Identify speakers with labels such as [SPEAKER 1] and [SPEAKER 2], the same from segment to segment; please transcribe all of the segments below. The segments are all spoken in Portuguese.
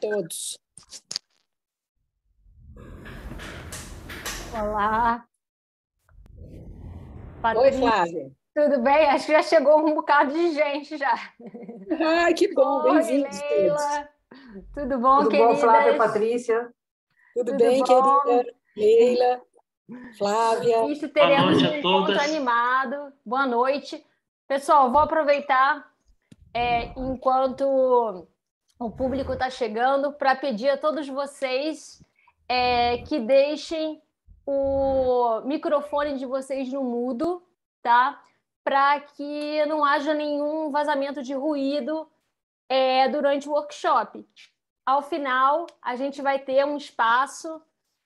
[SPEAKER 1] todos. Olá. Patrícia. Oi, Flávia. Tudo bem? Acho que já chegou um bocado de gente já.
[SPEAKER 2] Ai, que bom, bem-vindos todos.
[SPEAKER 1] Tudo bom, Tudo queridas? bom, Flávia,
[SPEAKER 2] Patrícia? Tudo, Tudo bem, bom? querida? Leila, Flávia.
[SPEAKER 1] Isso, teremos um encontro animado. Boa noite. Pessoal, vou aproveitar é, enquanto o público está chegando para pedir a todos vocês é, que deixem o microfone de vocês no mudo, tá? Para que não haja nenhum vazamento de ruído é, durante o workshop. Ao final, a gente vai ter um espaço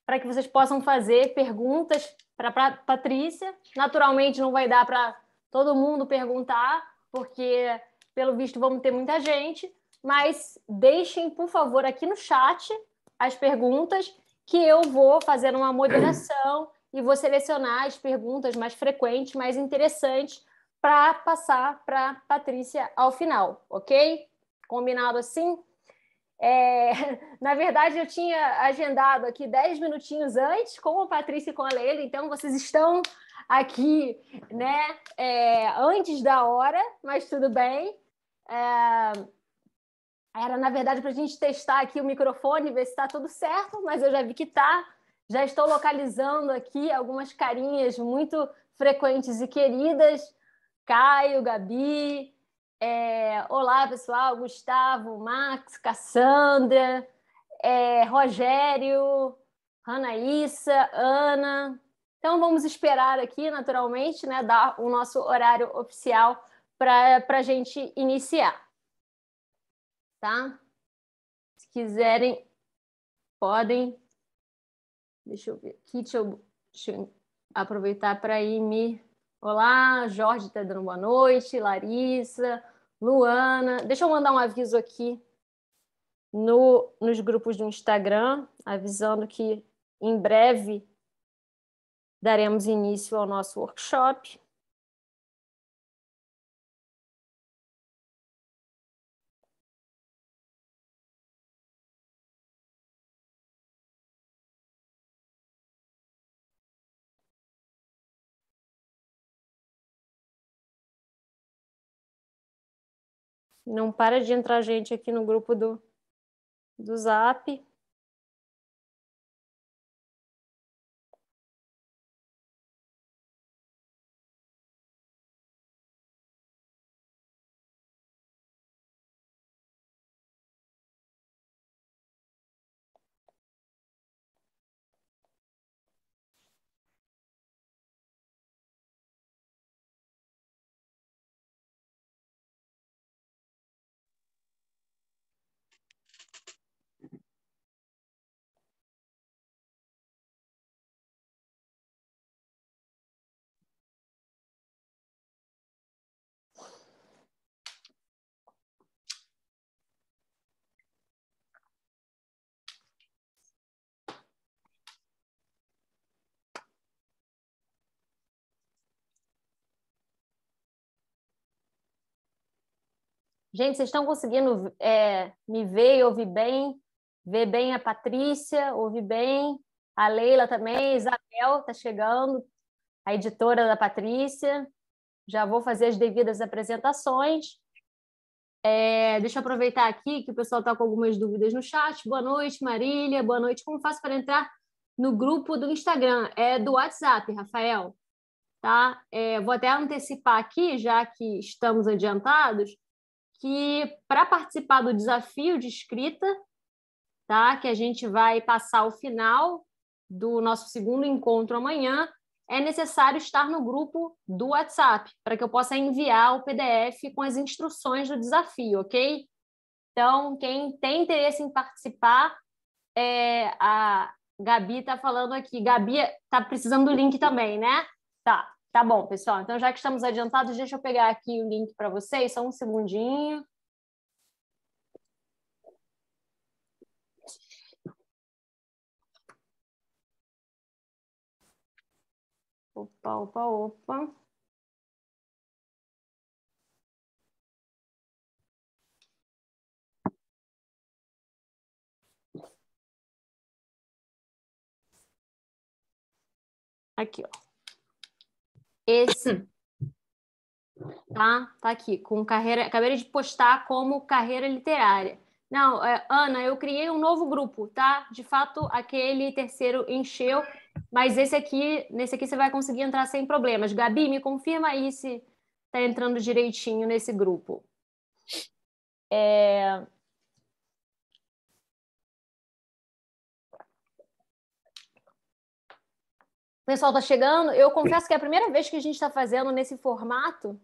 [SPEAKER 1] para que vocês possam fazer perguntas para a Patrícia. Naturalmente, não vai dar para todo mundo perguntar, porque, pelo visto, vamos ter muita gente, mas deixem, por favor, aqui no chat as perguntas que eu vou fazer uma moderação e vou selecionar as perguntas mais frequentes, mais interessantes, para passar para Patrícia ao final, ok? Combinado assim? É... na verdade, eu tinha agendado aqui 10 minutinhos antes com a Patrícia e com a Leila, então vocês estão aqui né, é... antes da hora, mas tudo bem. É... Era, na verdade, para a gente testar aqui o microfone, ver se está tudo certo, mas eu já vi que está. Já estou localizando aqui algumas carinhas muito frequentes e queridas. Caio, Gabi, é... olá pessoal, Gustavo, Max, Cassandra, é... Rogério, Ranaíssa, Ana. Então vamos esperar aqui, naturalmente, né, dar o nosso horário oficial para a gente iniciar tá? Se quiserem, podem. Deixa eu ver aqui, deixa eu, deixa eu aproveitar para ir me. Olá, Jorge está dando boa noite, Larissa, Luana. Deixa eu mandar um aviso aqui no, nos grupos do Instagram, avisando que em breve daremos início ao nosso workshop. Não para de entrar gente aqui no grupo do, do Zap. Gente, vocês estão conseguindo é, me ver e ouvir bem? Ver bem a Patrícia, ouvir bem a Leila também, Isabel está chegando, a editora da Patrícia. Já vou fazer as devidas apresentações. É, deixa eu aproveitar aqui que o pessoal está com algumas dúvidas no chat. Boa noite, Marília. Boa noite. Como faço para entrar no grupo do Instagram? É do WhatsApp, Rafael. Tá? É, vou até antecipar aqui, já que estamos adiantados que para participar do desafio de escrita, tá? Que a gente vai passar o final do nosso segundo encontro amanhã, é necessário estar no grupo do WhatsApp para que eu possa enviar o PDF com as instruções do desafio, ok? Então, quem tem interesse em participar, é, a Gabi está falando aqui. Gabi está precisando do link também, né? Tá. Tá bom, pessoal. Então, já que estamos adiantados, deixa eu pegar aqui o link para vocês, só um segundinho. Opa, opa, opa. Aqui, ó. Esse. Tá? Tá aqui, com carreira. Acabei de postar como carreira literária. Não, é, Ana, eu criei um novo grupo, tá? De fato, aquele terceiro encheu, mas esse aqui, nesse aqui você vai conseguir entrar sem problemas. Gabi, me confirma aí se tá entrando direitinho nesse grupo. É, O pessoal está chegando. Eu confesso que é a primeira vez que a gente está fazendo nesse formato,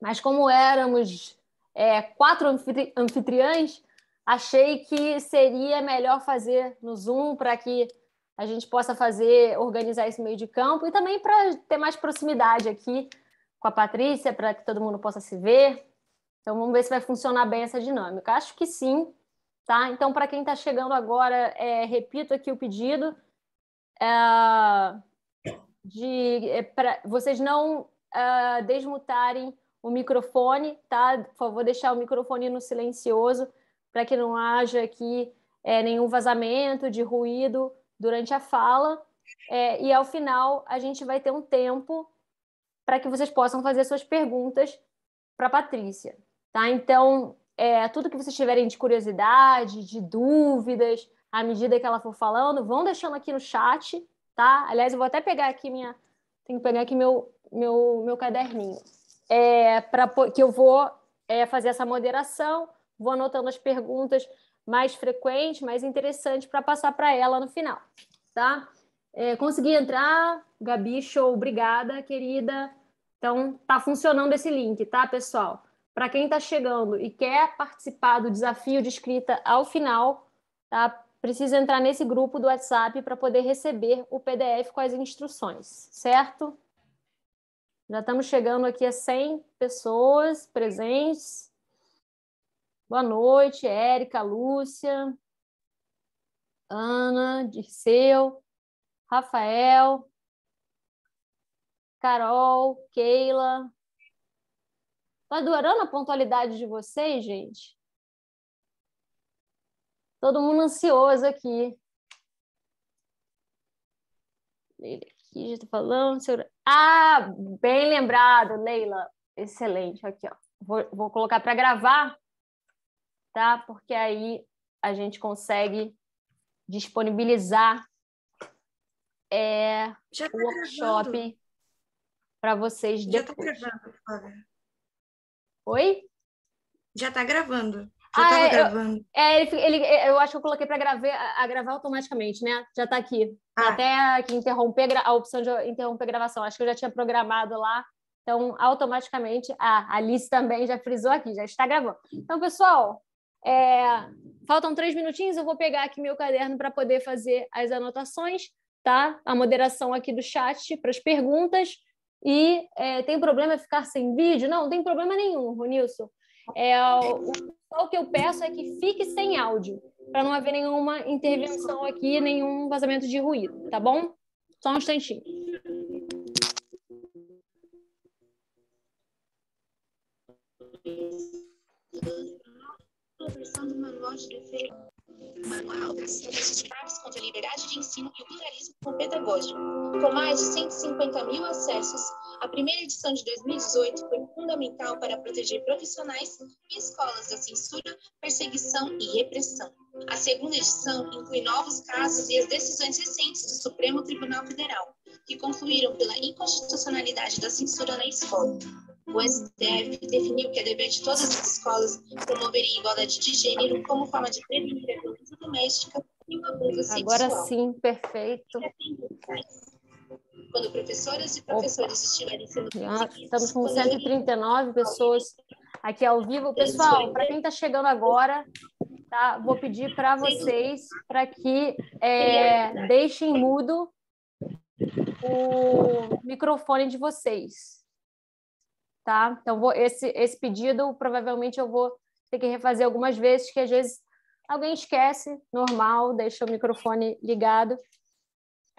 [SPEAKER 1] mas como éramos é, quatro anfitri anfitriãs, achei que seria melhor fazer no Zoom para que a gente possa fazer, organizar esse meio de campo e também para ter mais proximidade aqui com a Patrícia, para que todo mundo possa se ver. Então vamos ver se vai funcionar bem essa dinâmica. Acho que sim, tá? Então para quem está chegando agora, é, repito aqui o pedido uh, de é, pra, vocês não uh, desmutarem o microfone, tá? Por favor, deixar o microfone no silencioso para que não haja aqui é, nenhum vazamento de ruído durante a fala. É, e ao final a gente vai ter um tempo para que vocês possam fazer suas perguntas para a Patrícia, tá? Então, é, tudo que vocês tiverem de curiosidade, de dúvidas, à medida que ela for falando. Vão deixando aqui no chat, tá? Aliás, eu vou até pegar aqui minha. Tenho que pegar aqui meu, meu, meu caderninho. É, pra, que eu vou é, fazer essa moderação, vou anotando as perguntas mais frequentes, mais interessantes, para passar para ela no final, tá? É, consegui entrar, Gabi, show, obrigada, querida. Então, tá funcionando esse link, tá, pessoal? Para quem está chegando e quer participar do desafio de escrita ao final, tá? precisa entrar nesse grupo do WhatsApp para poder receber o PDF com as instruções, certo? Já estamos chegando aqui a 100 pessoas presentes. Boa noite, Érica, Lúcia, Ana, Dirceu, Rafael, Carol, Keila. Estou tá adorando a pontualidade de vocês, gente. Todo mundo ansioso aqui. Leila aqui, já estou tá falando. senhor. Ah, bem lembrado, Leila. Excelente, aqui, ó. Vou, vou colocar para gravar, tá? Porque aí a gente consegue disponibilizar é, já tá o workshop para vocês tá depois. Já está gravando, Flávia. Oi? Já está gravando. Já ah, é, gravando. Eu, é, ele, ele, é, eu acho que eu coloquei para gravar, a, gravar automaticamente, né? Já está aqui. Ah. Até que interromper a opção de interromper a gravação. Acho que eu já tinha programado lá. Então, automaticamente, a Alice também já frisou aqui, já está gravando. Então, pessoal, é, faltam três minutinhos, eu vou pegar aqui meu caderno para poder fazer as anotações, tá? A moderação aqui do chat para as perguntas. E é, tem problema ficar sem vídeo? Não, não tem problema nenhum, Ronilson. É, o, o que eu peço é que fique sem áudio, para não haver nenhuma intervenção aqui, nenhum vazamento de ruído, tá bom? Só um instantinho.
[SPEAKER 3] de Manual das Ciências contra a Liberdade de Ensino e o Pluralismo Pedagógico. Com mais de 150 mil acessos, a primeira edição de 2018 foi fundamental para proteger profissionais e escolas da censura, perseguição e repressão. A segunda edição inclui novos casos e as decisões recentes do Supremo Tribunal Federal, que concluíram pela inconstitucionalidade da censura na escola o STF definiu que é dever de todas as escolas promoverem igualdade de gênero como forma de prevenir a violência doméstica e o abuso Agora sexual. Agora sim,
[SPEAKER 1] perfeito.
[SPEAKER 3] É quando professoras e professores estiverem sendo
[SPEAKER 1] Estamos com 139 pessoas aqui ao vivo. Pessoal, para quem está chegando agora, tá? vou pedir para vocês para que é, é deixem mudo o microfone de vocês tá? Então vou, esse esse pedido provavelmente eu vou ter que refazer algumas vezes, que às vezes alguém esquece, normal, deixa o microfone ligado,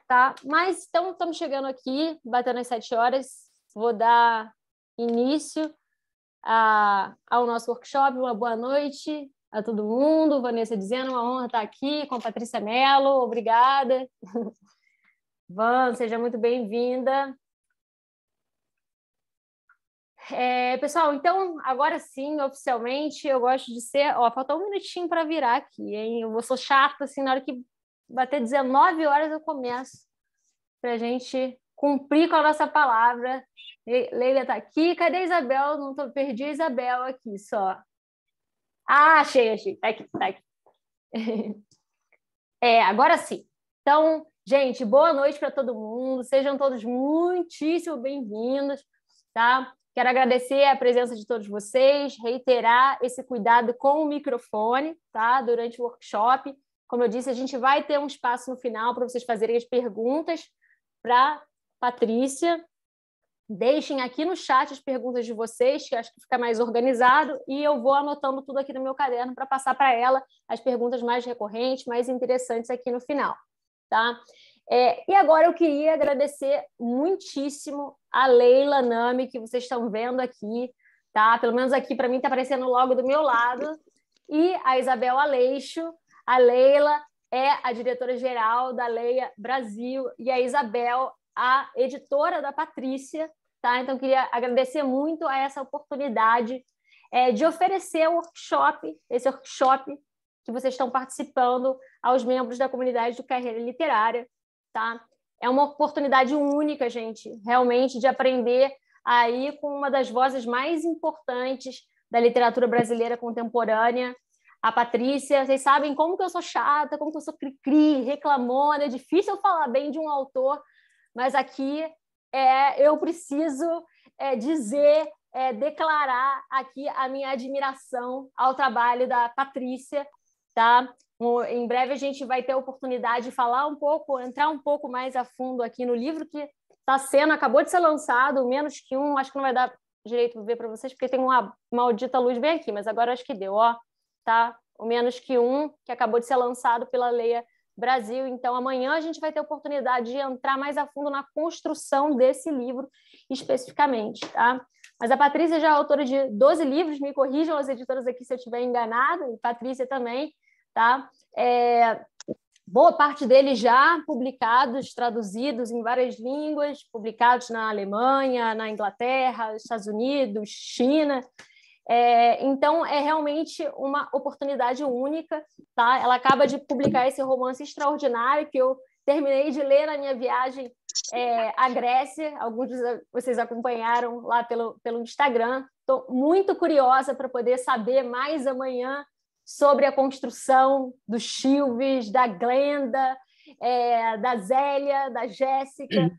[SPEAKER 1] tá? Mas então estamos chegando aqui, batendo as sete horas, vou dar início a, ao nosso workshop. Uma boa noite a todo mundo. Vanessa dizendo, uma honra estar aqui com a Patrícia Mello. Obrigada. Van, seja muito bem-vinda. É, pessoal, então, agora sim, oficialmente, eu gosto de ser. Ó, faltou um minutinho para virar aqui, hein? Eu sou chata, assim, na hora que bater 19 horas eu começo, para a gente cumprir com a nossa palavra. Leila está aqui. Cadê a Isabel? Não tô, perdi a Isabel aqui só. Ah, achei, achei. Tá aqui, tá aqui. É, agora sim. Então, gente, boa noite para todo mundo. Sejam todos muitíssimo bem-vindos tá? Quero agradecer a presença de todos vocês, reiterar esse cuidado com o microfone, tá? Durante o workshop. Como eu disse, a gente vai ter um espaço no final para vocês fazerem as perguntas para Patrícia. Deixem aqui no chat as perguntas de vocês, que acho que fica mais organizado, e eu vou anotando tudo aqui no meu caderno para passar para ela as perguntas mais recorrentes, mais interessantes aqui no final, tá? É, e agora eu queria agradecer muitíssimo a Leila Nami, que vocês estão vendo aqui, tá? Pelo menos aqui para mim está aparecendo logo do meu lado. E a Isabel Aleixo. A Leila é a diretora-geral da Leia Brasil e a Isabel, a editora da Patrícia, tá? Então queria agradecer muito a essa oportunidade é, de oferecer o workshop, esse workshop que vocês estão participando aos membros da comunidade do Carreira Literária tá? É uma oportunidade única, gente, realmente de aprender aí com uma das vozes mais importantes da literatura brasileira contemporânea, a Patrícia. Vocês sabem como que eu sou chata, como que eu sou cri-cri, reclamona, é difícil eu falar bem de um autor, mas aqui é, eu preciso é, dizer, é, declarar aqui a minha admiração ao trabalho da Patrícia, tá? Em breve a gente vai ter a oportunidade de falar um pouco, entrar um pouco mais a fundo aqui no livro que está sendo, acabou de ser lançado, menos que um, acho que não vai dar direito ver para vocês, porque tem uma maldita luz bem aqui, mas agora acho que deu, ó, tá? O menos que um, que acabou de ser lançado pela Leia Brasil. Então, amanhã a gente vai ter a oportunidade de entrar mais a fundo na construção desse livro especificamente, tá? Mas a Patrícia já é autora de 12 livros, me corrijam as editoras aqui se eu estiver enganada, e Patrícia também tá? É, boa parte deles já publicados, traduzidos em várias línguas, publicados na Alemanha, na Inglaterra, Estados Unidos, China. É, então é realmente uma oportunidade única, tá? Ela acaba de publicar esse romance extraordinário que eu terminei de ler na minha viagem é, à Grécia. Alguns de vocês acompanharam lá pelo, pelo Instagram. Estou muito curiosa para poder saber mais amanhã sobre a construção do Chilves, da Glenda, é, da Zélia, da Jéssica, uhum.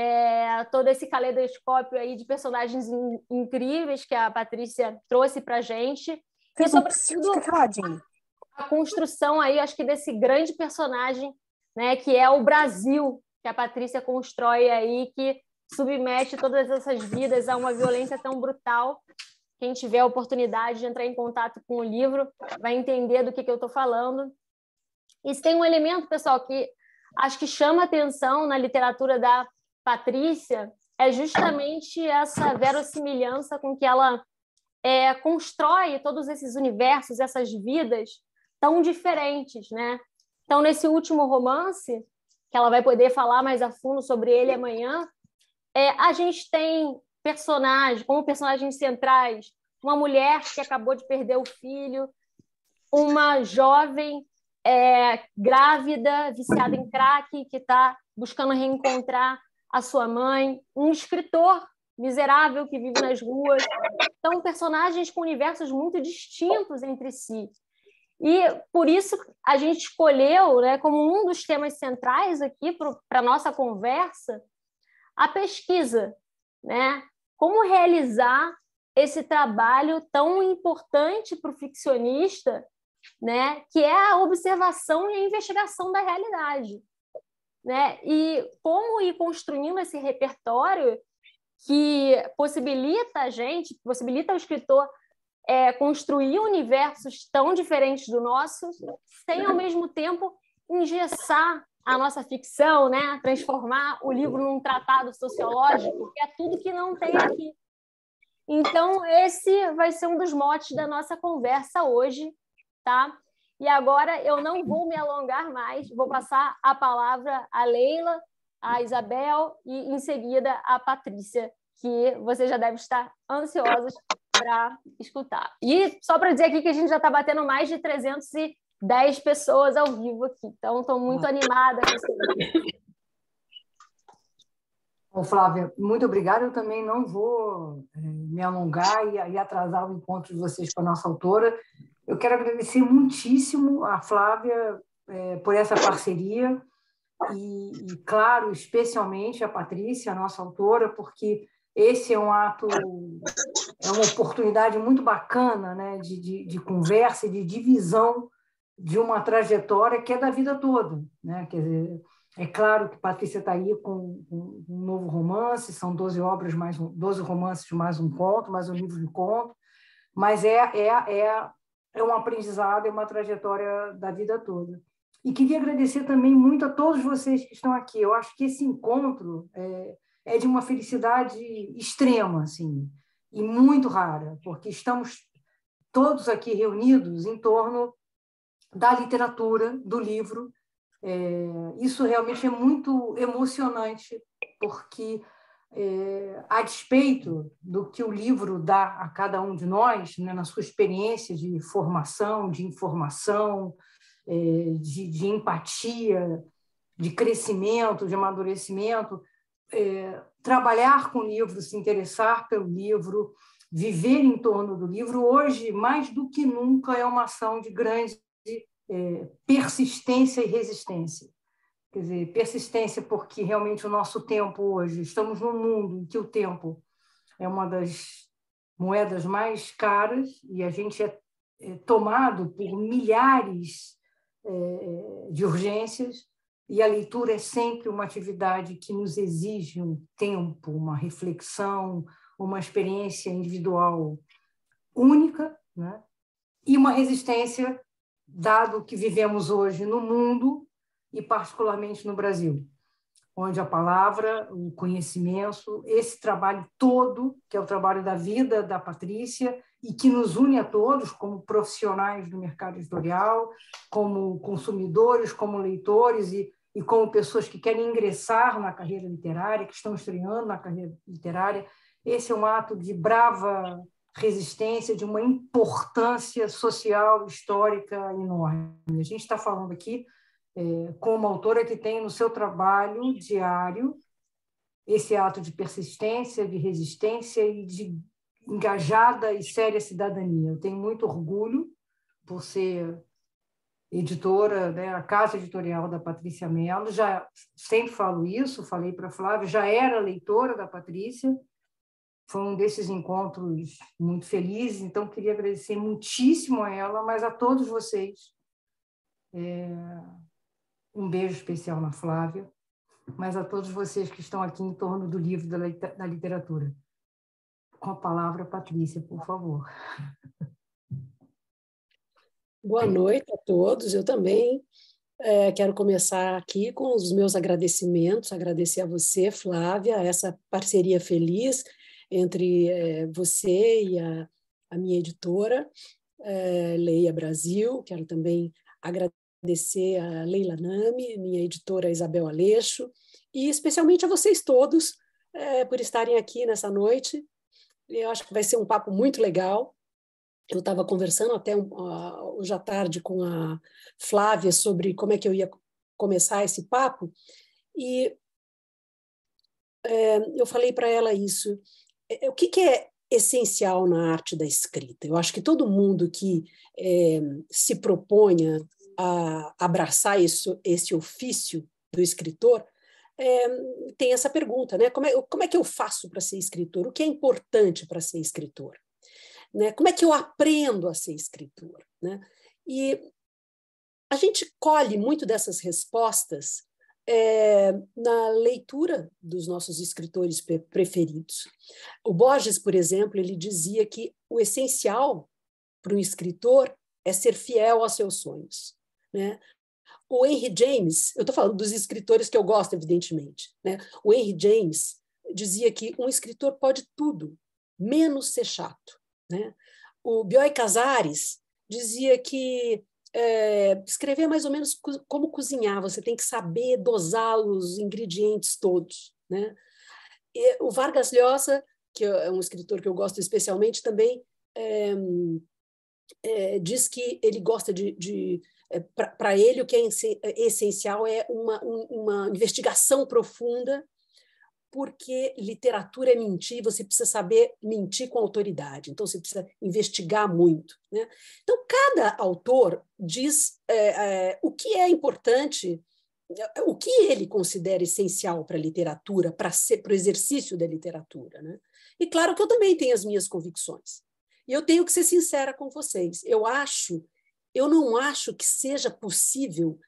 [SPEAKER 1] é, todo esse caleidoscópio aí de personagens in, incríveis que a Patrícia trouxe para gente. Você e, sobretudo,
[SPEAKER 2] a,
[SPEAKER 1] a construção aí, acho que desse grande personagem, né, que é o Brasil, que a Patrícia constrói aí, que submete todas essas vidas a uma violência tão brutal quem tiver a oportunidade de entrar em contato com o livro vai entender do que, que eu estou falando. E se tem um elemento, pessoal, que acho que chama atenção na literatura da Patrícia, é justamente essa verossimilhança com que ela é, constrói todos esses universos, essas vidas tão diferentes, né? Então, nesse último romance, que ela vai poder falar mais a fundo sobre ele amanhã, é, a gente tem personagens, como personagens centrais, uma mulher que acabou de perder o filho, uma jovem é, grávida, viciada em crack, que está buscando reencontrar a sua mãe, um escritor miserável que vive nas ruas. Então, personagens com universos muito distintos entre si. E por isso a gente escolheu, né, como um dos temas centrais aqui para a nossa conversa, a pesquisa, né? como realizar esse trabalho tão importante para o ficcionista, né, que é a observação e a investigação da realidade. Né? E como ir construindo esse repertório que possibilita a gente, possibilita o escritor é, construir universos tão diferentes do nosso, sem ao mesmo tempo engessar a nossa ficção, né? Transformar o livro num tratado sociológico, que é tudo que não tem aqui. Então, esse vai ser um dos motes da nossa conversa hoje, tá? E agora eu não vou me alongar mais, vou passar a palavra à Leila, à Isabel e, em seguida, à Patrícia, que vocês já devem estar ansiosos para escutar. E só para dizer aqui que a gente já está batendo mais de 300 e 10 pessoas ao vivo aqui. Então, estou muito hum. animada com você.
[SPEAKER 2] Bom, Flávia, muito obrigada. Eu também não vou é, me alongar e, atrasar o encontro de vocês com a nossa autora. Eu quero agradecer muitíssimo a Flávia é, por essa parceria e, e, claro, especialmente a Patrícia, a nossa autora, porque esse é um ato, é uma oportunidade muito bacana né, de, de, de conversa e de divisão de uma trajetória que é da vida toda. Né? Quer dizer, é claro que Patrícia está aí com, um novo romance, são 12 obras, mais 12 romances, mais um conto, mais um livro de conto, mas é, é, é, é um aprendizado, é uma trajetória da vida toda. E queria agradecer também muito a todos vocês que estão aqui. Eu acho que esse encontro é, é de uma felicidade extrema, assim, e muito rara, porque estamos todos aqui reunidos em torno da literatura, do livro. É, isso realmente é muito emocionante, porque, é, a despeito do que o livro dá a cada um de nós, né, na sua experiência de formação, de informação, é, de, de, empatia, de crescimento, de amadurecimento, é, trabalhar com o livro, se interessar pelo livro, viver em torno do livro, hoje, mais do que nunca, é uma ação de grande é, persistência e resistência. Quer dizer, persistência porque realmente o nosso tempo hoje, estamos num mundo em que o tempo é uma das moedas mais caras e a gente é, é tomado por milhares é, é de urgências e a leitura é sempre uma atividade que nos exige um tempo, uma reflexão, uma experiência individual única, né? e uma resistência dado que vivemos hoje no mundo e particularmente no Brasil, onde a palavra, o conhecimento, esse trabalho todo, que é o trabalho da vida da Patrícia e que nos une a todos como profissionais do mercado editorial, como consumidores, como leitores e, e como pessoas que querem ingressar na carreira literária, que estão estreando na carreira literária, esse é um ato de brava resistência, de uma importância social, histórica enorme. A gente está falando aqui é, com uma autora que tem no seu trabalho diário esse ato de persistência, de resistência e de engajada e séria cidadania. Eu tenho muito orgulho por ser editora, né, a casa editorial da Patrícia Mello, já sempre falo isso, falei para a Flávia, já era leitora da Patrícia, foi um desses encontros muito felizes, então queria agradecer muitíssimo a ela, mas a todos vocês. É... Um beijo especial na Flávia, mas a todos vocês que estão aqui em torno do livro da literatura. Com a palavra, Patrícia, por favor. Boa noite a todos. Eu também
[SPEAKER 3] é, quero começar aqui com os meus agradecimentos, agradecer a você, Flávia, essa parceria feliz entre é, você e a, a minha editora, é, Leia Brasil. Quero também agradecer a Leila Nami, minha editora Isabel Aleixo, e especialmente a vocês todos é, por estarem aqui nessa noite. Eu acho que vai ser um papo muito legal. Eu estava conversando até hoje à tarde com a Flávia sobre como é que eu ia começar esse papo, e é, eu falei para ela isso. É, o que, que é essencial na arte da escrita? Eu acho que todo mundo que é, se proponha a abraçar isso, esse ofício do escritor é, tem essa pergunta, né? Como é, como é que eu faço para ser escritor? O que é importante para ser escritor? Né? Como é que eu aprendo a ser escritor? Né? E a gente colhe muito dessas respostas é, na leitura dos nossos escritores preferidos. O Borges, por exemplo, ele dizia que o essencial para um escritor é ser fiel aos seus sonhos. Né? O Henry James, eu estou falando dos escritores que eu gosto, evidentemente. Né? O Henry James dizia que um escritor pode tudo, menos ser chato. Né? O Bioy Casares dizia que é, escrever mais ou menos co como cozinhar, você tem que saber dosar os ingredientes todos. Né? E o Vargas Llosa, que é um escritor que eu gosto especialmente, também é, é, diz que ele gosta de. de para ele, o que é essencial é uma, uma investigação profunda porque literatura é mentir, você precisa saber mentir com autoridade, então você precisa investigar muito. Né? Então, cada autor diz é, é, o que é importante, o que ele considera essencial para a literatura, para o exercício da literatura. Né? E claro que eu também tenho as minhas convicções. E eu tenho que ser sincera com vocês. Eu acho, eu não acho que seja possível,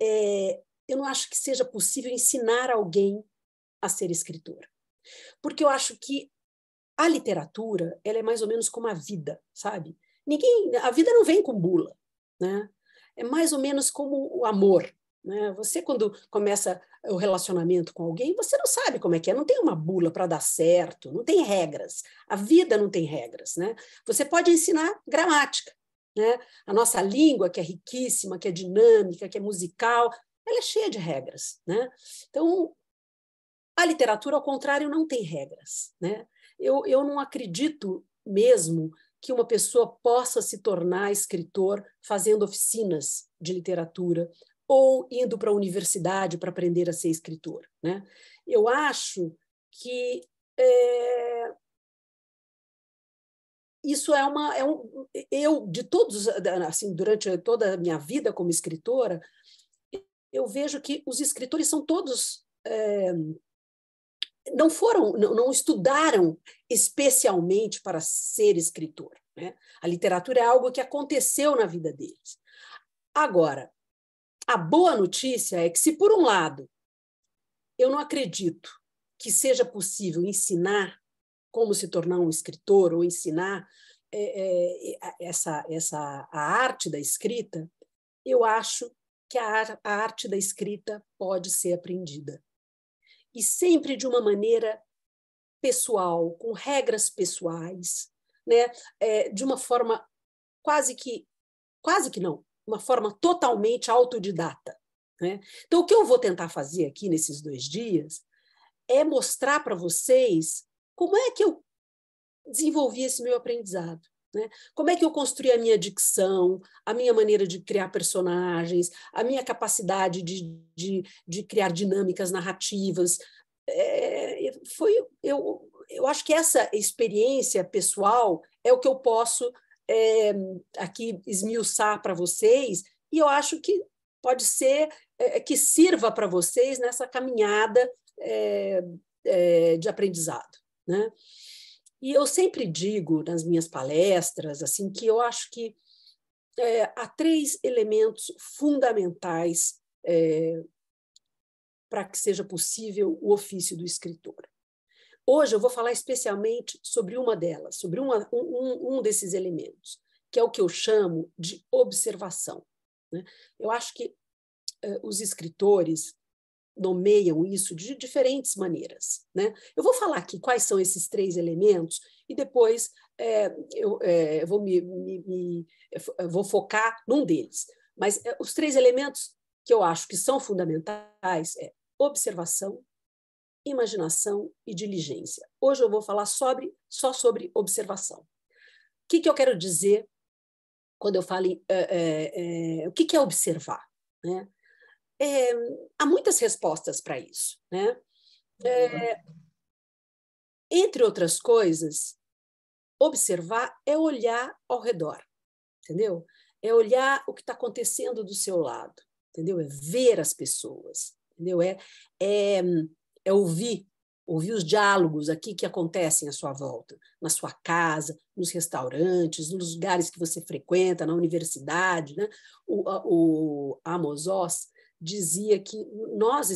[SPEAKER 3] é, eu não acho que seja possível ensinar alguém a ser escritor, Porque eu acho que a literatura, ela é mais ou menos como a vida, sabe? Ninguém, a vida não vem com bula, né? É mais ou menos como o amor, né? Você quando começa o relacionamento com alguém, você não sabe como é que é, não tem uma bula para dar certo, não tem regras. A vida não tem regras, né? Você pode ensinar gramática, né? A nossa língua que é riquíssima, que é dinâmica, que é musical, ela é cheia de regras, né? Então, a literatura, ao contrário, não tem regras. Né? Eu, eu não acredito mesmo que uma pessoa possa se tornar escritor fazendo oficinas de literatura ou indo para a universidade para aprender a ser escritor. Né? Eu acho que é, isso é uma é um, eu de todos assim durante toda a minha vida como escritora eu vejo que os escritores são todos é, não foram, não, não estudaram especialmente para ser escritor. Né? A literatura é algo que aconteceu na vida deles. Agora, a boa notícia é que, se por um lado, eu não acredito que seja possível ensinar como se tornar um escritor ou ensinar é, é, essa, essa, a arte da escrita, eu acho que a, a arte da escrita pode ser aprendida e sempre de uma maneira pessoal, com regras pessoais, né? É, de uma forma quase que, quase que não, uma forma totalmente autodidata. Né? Então, o que eu vou tentar fazer aqui nesses dois dias é mostrar para vocês como é que eu desenvolvi esse meu aprendizado. Né? Como é que eu construí a minha dicção, a minha maneira de criar personagens, a minha capacidade de, de, de criar dinâmicas narrativas? É, foi, eu, eu acho que essa experiência pessoal é o que eu posso é, aqui esmiuçar para vocês, e eu acho que pode ser é, que sirva para vocês nessa caminhada é, é, de aprendizado. Né? E eu sempre digo nas minhas palestras assim que eu acho que é, há três elementos fundamentais é, para que seja possível o ofício do escritor. Hoje eu vou falar especialmente sobre uma delas, sobre uma, um, um desses elementos, que é o que eu chamo de observação. Né? Eu acho que eh, os escritores nomeiam isso de diferentes maneiras. Né? Eu vou falar aqui quais são esses três elementos e depois é, eu, é, eu, vou me, me, me eu vou focar num deles. Mas é, os três elementos que eu acho que são fundamentais é observação, imaginação e diligência. Hoje eu vou falar sobre, só sobre observação. O que, que eu quero dizer quando eu falo é, é, é, o que, que é observar? Né? é, há muitas respostas para isso, né? É, entre outras coisas, observar é olhar ao redor, entendeu? É olhar o que está acontecendo do seu lado, entendeu? É ver as pessoas, entendeu? É, é, é ouvir, ouvir os diálogos aqui que acontecem à sua volta, na sua casa, nos restaurantes, nos lugares que você frequenta, na universidade, né? O, a, o Amos Oz, dizia que nós,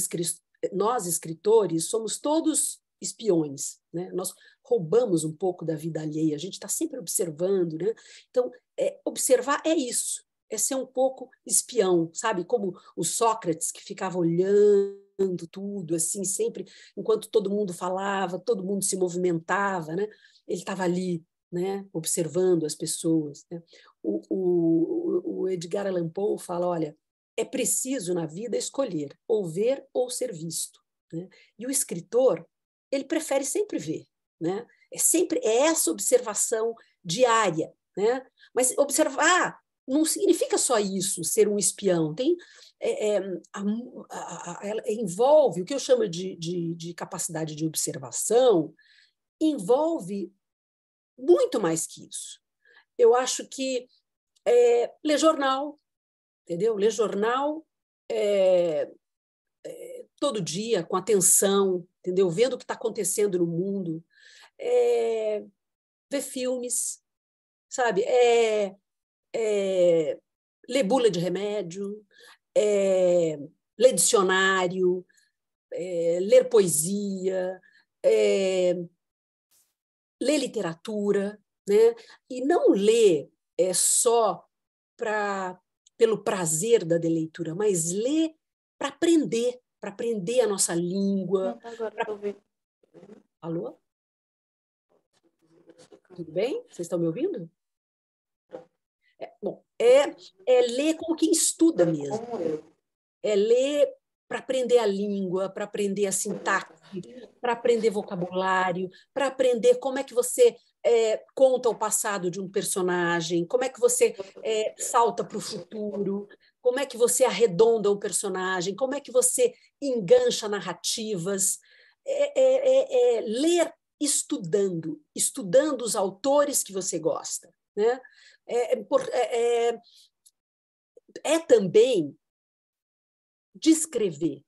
[SPEAKER 3] nós escritores somos todos espiões, né? Nós roubamos um pouco da vida alheia, a gente está sempre observando, né? Então, é, observar é isso, é ser um pouco espião, sabe? Como o Sócrates que ficava olhando tudo, assim, sempre, enquanto todo mundo falava, todo mundo se movimentava, né? Ele estava ali, né? Observando as pessoas. Né? O, o, o Edgar Allan Poe fala, olha, é preciso na vida escolher ou ver ou ser visto. Né? E o escritor, ele prefere sempre ver. Né? É sempre é essa observação diária. Né? Mas observar ah, não significa só isso, ser um espião. Tem, é, é, a, a, a, envolve o que eu chamo de, de, de, capacidade de observação, envolve muito mais que isso. Eu acho que é, ler jornal, entendeu? Ler jornal é, é, todo dia, com atenção, entendeu? Vendo o que está acontecendo no mundo, é, ver filmes, sabe? É, é, ler bula de remédio, é, ler dicionário, é, ler poesia, é, ler literatura, né? E não ler é só para pelo prazer da leitura, mas lê para aprender, para aprender a nossa língua. Ah, tá, agora pra... Alô? Tudo bem? Vocês estão me ouvindo? É, bom, é, é ler como quem estuda é mesmo. É ler para aprender a língua, para aprender a sintaxe, para aprender vocabulário, para aprender como é que você é, conta o passado de um personagem, como é que você é, salta para o futuro, como é que você arredonda um personagem, como é que você engancha narrativas. É, é, é, é, ler estudando, estudando os autores que você gosta. Né? é também descrever.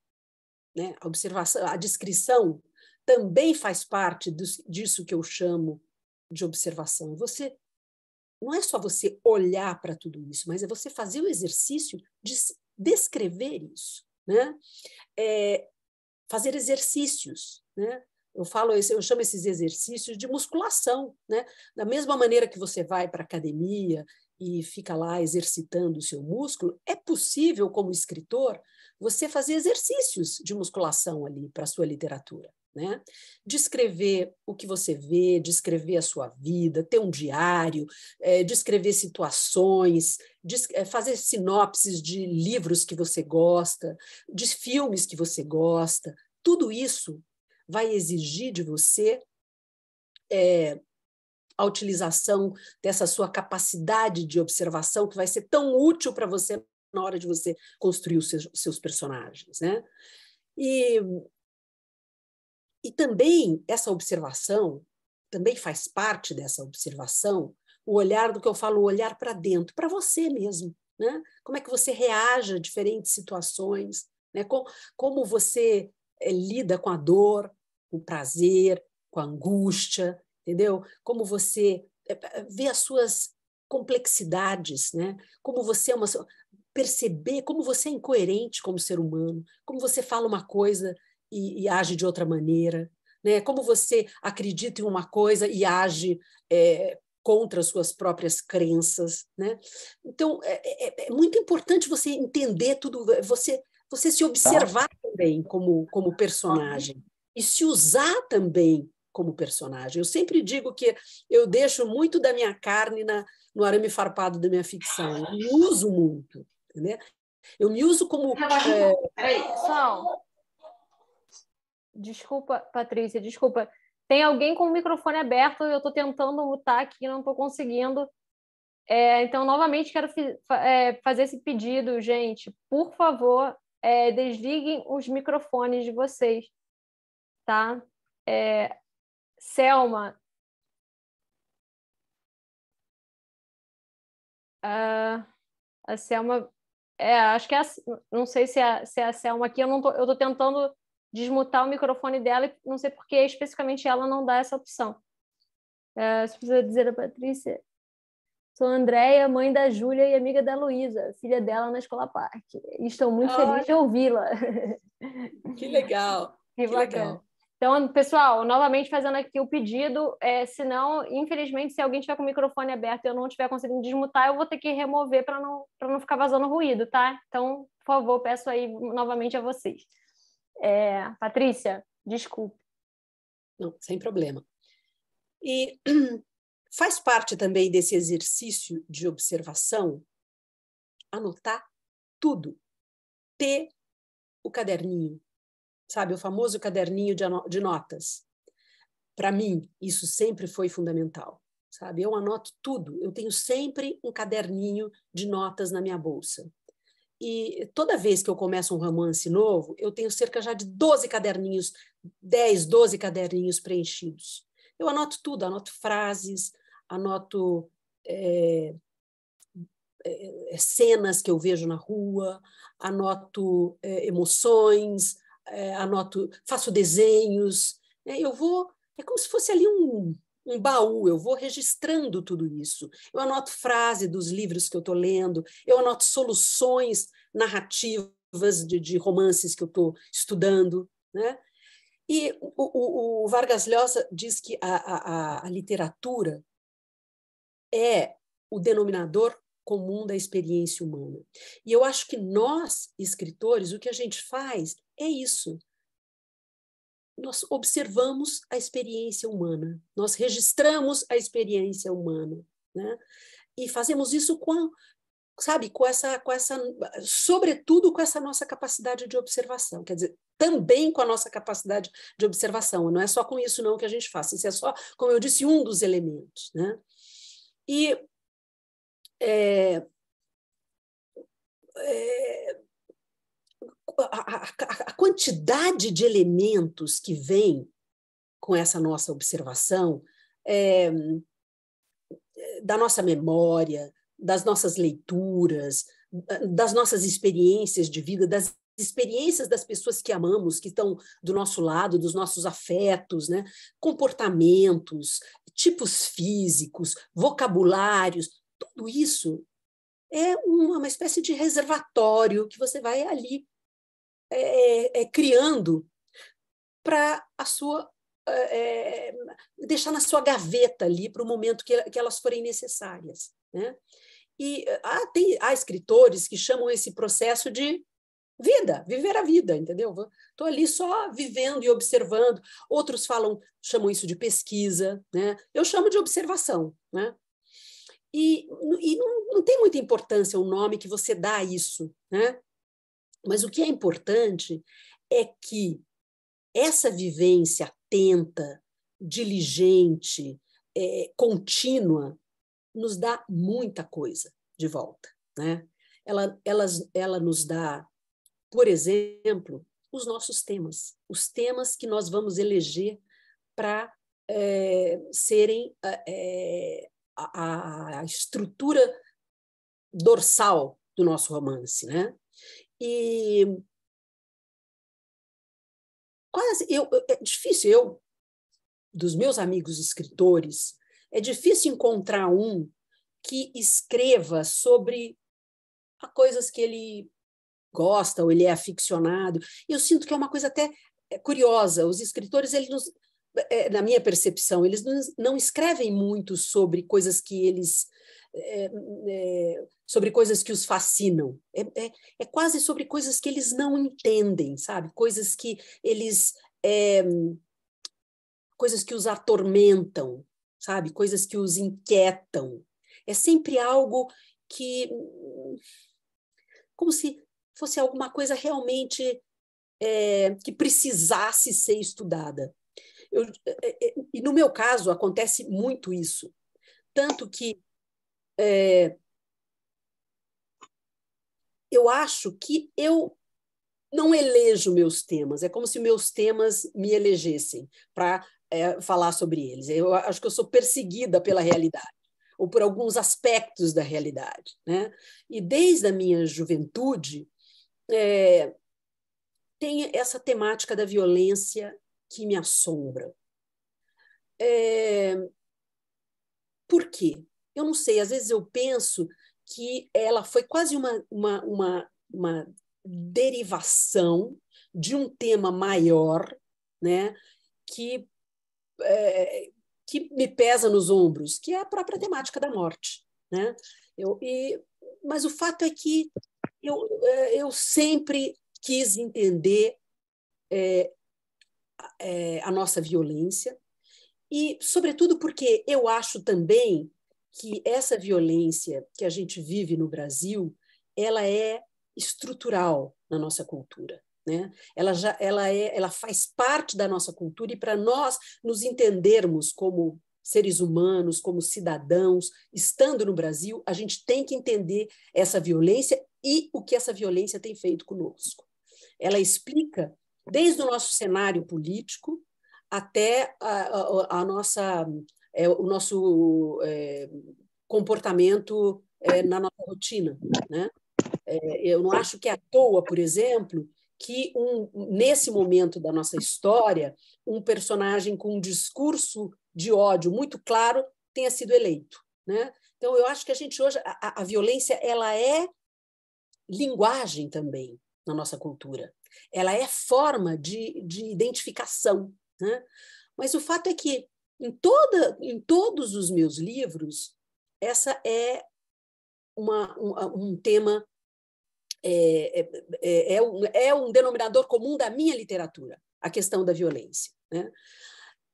[SPEAKER 3] Né? A observação, a descrição também faz parte disso que eu chamo de observação. Você não é só você olhar para tudo isso, mas é você fazer o exercício de descrever isso, né? É, fazer exercícios, né? Eu falo, eu chamo esses exercícios de musculação, né? Da mesma maneira que você vai para academia e fica lá exercitando o seu músculo, é possível como escritor você fazer exercícios de musculação ali para sua literatura né? Descrever o que você vê, descrever a sua vida, ter um diário, é, descrever situações, des é, fazer sinopses de livros que você gosta, de filmes que você gosta, tudo isso vai exigir de você é, a utilização dessa sua capacidade de observação que vai ser tão útil para você na hora de você construir os seus, seus personagens, né? E e também essa observação, também faz parte dessa observação, o olhar do que eu falo, o olhar para dentro, para você mesmo. Né? Como é que você reage a diferentes situações, né? como, como você é, lida com a dor, com o prazer, com a angústia, entendeu? Como você é, vê as suas complexidades, né? Como você é uma perceber como você é incoerente como ser humano, como você fala uma coisa e, e age de outra maneira, né? Como você acredita em uma coisa e age é, contra as suas próprias crenças, né? Então é, é, é, muito importante você entender tudo, você você se observar tá. também como como personagem e se usar também como personagem. Eu sempre digo que eu deixo muito da minha carne na, no arame farpado da minha ficção. Eu me uso muito, né? Eu me uso como. Tá é, Peraí, só Desculpa,
[SPEAKER 1] Patrícia, desculpa. Tem alguém com o microfone aberto, eu estou tentando mutar aqui, não estou conseguindo. É, então, novamente, quero é, fazer esse pedido, gente. Por favor, é, desliguem os microfones de vocês, tá? É, Selma. Uh, a Selma. É, acho que é a, não sei se é, se é a Selma aqui, eu não tô, eu tô tentando desmutar o microfone dela e não sei porque especificamente ela não dá essa opção. É, você precisa dizer a Patrícia. Sou a Andréia, mãe da Júlia e amiga da Luísa, filha dela na Escola Parque. E estou muito oh, feliz de ouvi-la. Que legal. que, que legal. Então, pessoal, novamente fazendo aqui o pedido, é, não, infelizmente, se alguém tiver com o microfone aberto e eu não estiver conseguindo desmutar, eu vou ter que remover para não, não ficar vazando ruído, tá? Então, por favor, peço aí novamente a vocês.
[SPEAKER 3] É, Patrícia, desculpe. Não, sem problema. E faz parte também desse exercício de observação anotar tudo. Ter o caderninho, sabe, o famoso caderninho de notas. Para mim, isso sempre foi fundamental, sabe? Eu anoto tudo, eu tenho sempre um caderninho de notas na minha bolsa. E toda vez que eu começo um romance novo, eu tenho cerca já de 12 caderninhos, 10, 12 caderninhos preenchidos. Eu anoto tudo, anoto frases, anoto é, é, cenas que eu vejo na rua, anoto é, emoções, anoto, faço desenhos. Né? Eu vou, é como se fosse ali um, um baú, eu vou registrando tudo isso. Eu anoto frase dos livros que eu estou lendo, eu anoto soluções narrativas de, de romances que eu estou estudando. Né? E o, o, o, Vargas Llosa diz que a, a, a literatura é o denominador comum da experiência humana. E eu acho que nós, escritores, o que a gente faz é isso nós observamos a experiência humana, nós registramos a experiência humana, né? E fazemos isso com, sabe, com essa, com essa, sobretudo com essa nossa capacidade de observação, quer dizer, também com a nossa capacidade de observação, não é só com isso não que a gente faz, isso é só, como eu disse, um dos elementos, né? E é, é, a, a quantidade de elementos que vem com essa nossa observação, é, da nossa memória, das nossas leituras, das nossas experiências de vida, das experiências das pessoas que amamos, que estão do nosso lado, dos nossos afetos, né? comportamentos, tipos físicos, vocabulários, tudo isso é uma, uma espécie de reservatório que você vai ali é, é, é, criando para a sua é, é, deixar na sua gaveta ali para o momento que, que elas forem necessárias, né? E há, ah, tem, há escritores que chamam esse processo de vida, viver a vida, entendeu? Estou ali só vivendo e observando. Outros falam, chamam isso de pesquisa, né? Eu chamo de observação, né? E, e não, não tem muita importância o nome que você dá a isso, né? Mas o que é importante é que essa vivência atenta, diligente, é, contínua, nos dá muita coisa de volta. Né? Ela, ela, ela nos dá, por exemplo, os nossos temas, os temas que nós vamos eleger para é, serem é, a, a estrutura dorsal do nosso romance, né? E quase eu, é difícil eu dos meus amigos escritores, é difícil encontrar um que escreva sobre coisas que ele gosta ou ele é aficionado. Eu sinto que é uma coisa até é, curiosa. Os escritores, eles nos, é, na minha percepção, eles não escrevem muito sobre coisas que eles é, é, sobre coisas que os fascinam, é, é, é quase sobre coisas que eles não entendem, sabe? Coisas que eles. É, coisas que os atormentam, sabe? Coisas que os inquietam. É sempre algo que. como se fosse alguma coisa realmente é, que precisasse ser estudada. Eu, é, é, e no meu caso, acontece muito isso. Tanto que é, eu acho que eu não elejo meus temas, é como se meus temas me elegessem para é, falar sobre eles. Eu acho que eu sou perseguida pela realidade ou por alguns aspectos da realidade, né? E desde a minha juventude é, tem essa temática da violência que me assombra. É, por quê? Eu não sei. Às vezes eu penso que ela foi quase uma, uma, uma, uma derivação de um tema maior, né, que, é, que me pesa nos ombros, que é a própria temática da morte, né? Eu, e, mas o fato é que eu, é, eu sempre quis entender é, é, a nossa violência e, sobretudo, porque eu acho também que essa violência que a gente vive no Brasil, ela é estrutural na nossa cultura. Né? Ela, já, ela, é, ela faz parte da nossa cultura e para nós nos entendermos como seres humanos, como cidadãos, estando no Brasil, a gente tem que entender essa violência e o que essa violência tem feito conosco. Ela explica desde o nosso cenário político até a, a, a nossa é, o nosso é, comportamento é, na nossa rotina. Né? É, eu não acho que é à toa, por exemplo, que um, nesse momento da nossa história, um personagem com um discurso de ódio muito claro tenha sido eleito. Né? Então, eu acho que a gente hoje, a, a violência, ela é linguagem também na nossa cultura. Ela é forma de, de identificação. Né? Mas o fato é que em, toda, em todos os meus livros, essa é uma, um, um tema, é, é, é, é, um, é um denominador comum da minha literatura, a questão da violência. Né?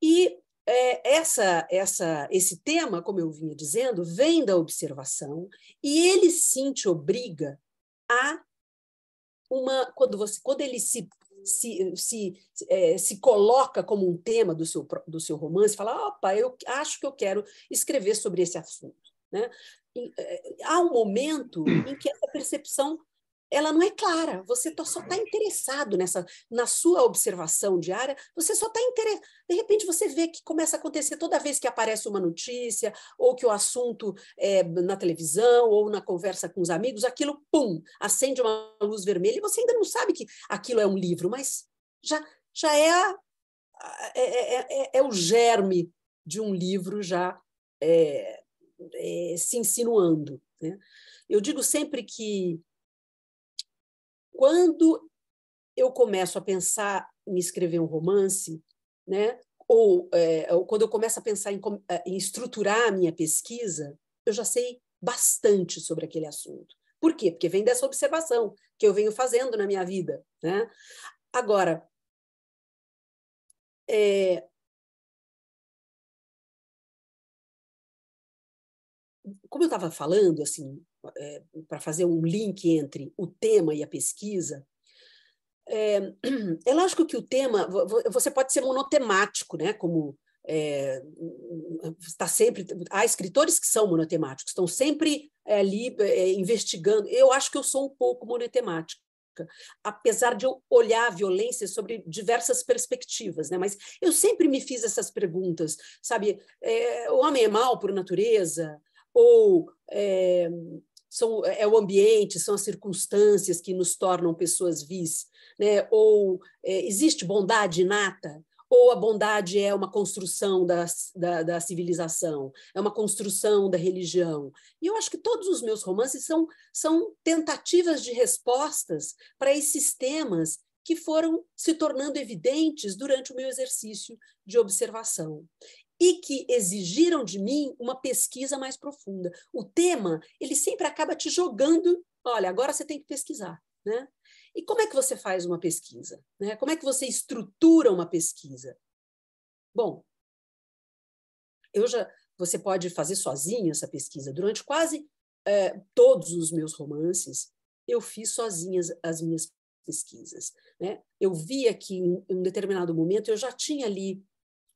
[SPEAKER 3] E é, essa, essa, esse tema, como eu vinha dizendo, vem da observação e ele sim te obriga a uma quando você quando ele se se, se, é, se coloca como um tema do seu, do seu romance, fala, opa, eu acho que eu quero escrever sobre esse assunto. Né? E, é, há um momento em que essa percepção ela não é clara. Você tá, só está interessado nessa, na sua observação diária. Você só está interessado. De repente, você vê que começa a acontecer toda vez que aparece uma notícia ou que o assunto é na televisão ou na conversa com os amigos, aquilo, pum, acende uma luz vermelha e você ainda não sabe que aquilo é um livro, mas já, já é, a, é é, é, é, é o germe de um livro já é, se insinuando. Né? Eu digo sempre que quando eu começo a pensar em escrever um romance, né, ou, é, ou quando eu começo a pensar em, é, em estruturar a minha pesquisa, eu já sei bastante sobre aquele assunto. Por quê? Porque vem dessa observação que eu venho fazendo na minha vida. Né? Agora, é... como eu estava falando, assim, é, para fazer um link entre o tema e a pesquisa, é, é, lógico que o tema, você pode ser monotemático, né? Como é, está sempre. Há escritores que são monotemáticos, estão sempre é, ali é, investigando. Eu acho que eu sou um pouco monotemático, apesar de eu olhar a violência sobre diversas perspectivas, né? Mas eu sempre me fiz essas perguntas, sabe? É, o homem é mal por natureza? Ou é, são, é, é o ambiente, são as circunstâncias que nos tornam pessoas vis, né? ou é, existe bondade inata, ou a bondade é uma construção da, da, da, civilização, é uma construção da religião. E eu acho que todos os meus romances são, são tentativas de respostas para esses temas que foram se tornando evidentes durante o meu exercício de observação e que exigiram de mim uma pesquisa mais profunda. O tema, ele sempre acaba te jogando, olha, agora você tem que pesquisar, né? E como é que você faz uma pesquisa? Né? Como é que você estrutura uma pesquisa? Bom, eu já, você pode fazer sozinha essa pesquisa. Durante quase eh, todos os meus romances, eu fiz sozinha as, as minhas pesquisas. Né? Eu via que em, em um determinado momento eu já tinha ali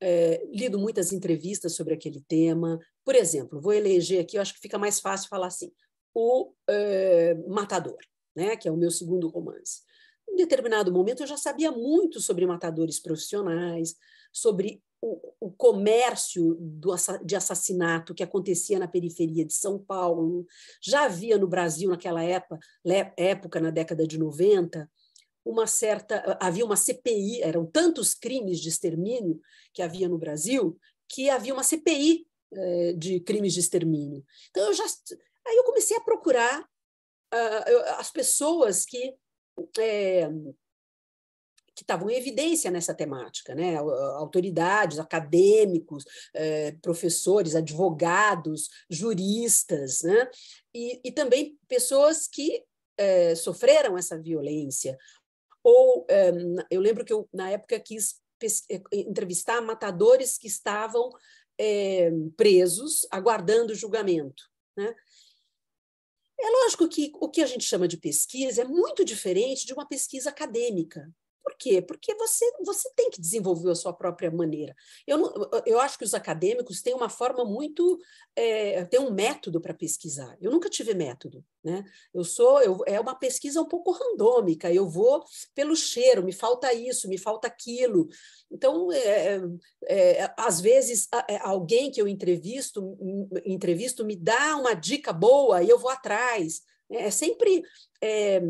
[SPEAKER 3] é, lido muitas entrevistas sobre aquele tema. Por exemplo, vou eleger aqui, eu acho que fica mais fácil falar assim, o é, Matador, né, que é o meu segundo romance. Em determinado momento, eu já sabia muito sobre matadores profissionais, sobre o, o comércio do, de assassinato que acontecia na periferia de São Paulo. Já havia no Brasil, naquela época, época na década de 90, uma certa. Ah, havia uma CPI, eram tantos crimes de extermínio que havia no Brasil, que havia uma CPI eh, de crimes de extermínio. Então, eu já. Aí eu comecei a procurar uh, as pessoas que. Eh, que estavam em evidência nessa temática, né? autoridades, acadêmicos, eh, professores, advogados, juristas, né? e, e também pessoas que eh, sofreram essa violência ou eh, eu lembro que eu, na época, quis eh, entrevistar matadores que estavam é, presos, aguardando julgamento. Né? É lógico que o que a gente chama de pesquisa é muito diferente de uma pesquisa acadêmica. Por quê? Porque você, você tem que desenvolver a sua própria maneira. Eu, não, eu acho que os acadêmicos têm uma forma muito, é, têm um método para pesquisar. Eu nunca tive método, né? Eu sou, eu, é uma pesquisa um pouco randômica. Eu vou pelo cheiro, me falta isso, me falta aquilo. Então, é, é, é às vezes é, alguém que eu entrevisto, entrevisto me dá uma dica boa e eu vou atrás. É, é sempre é,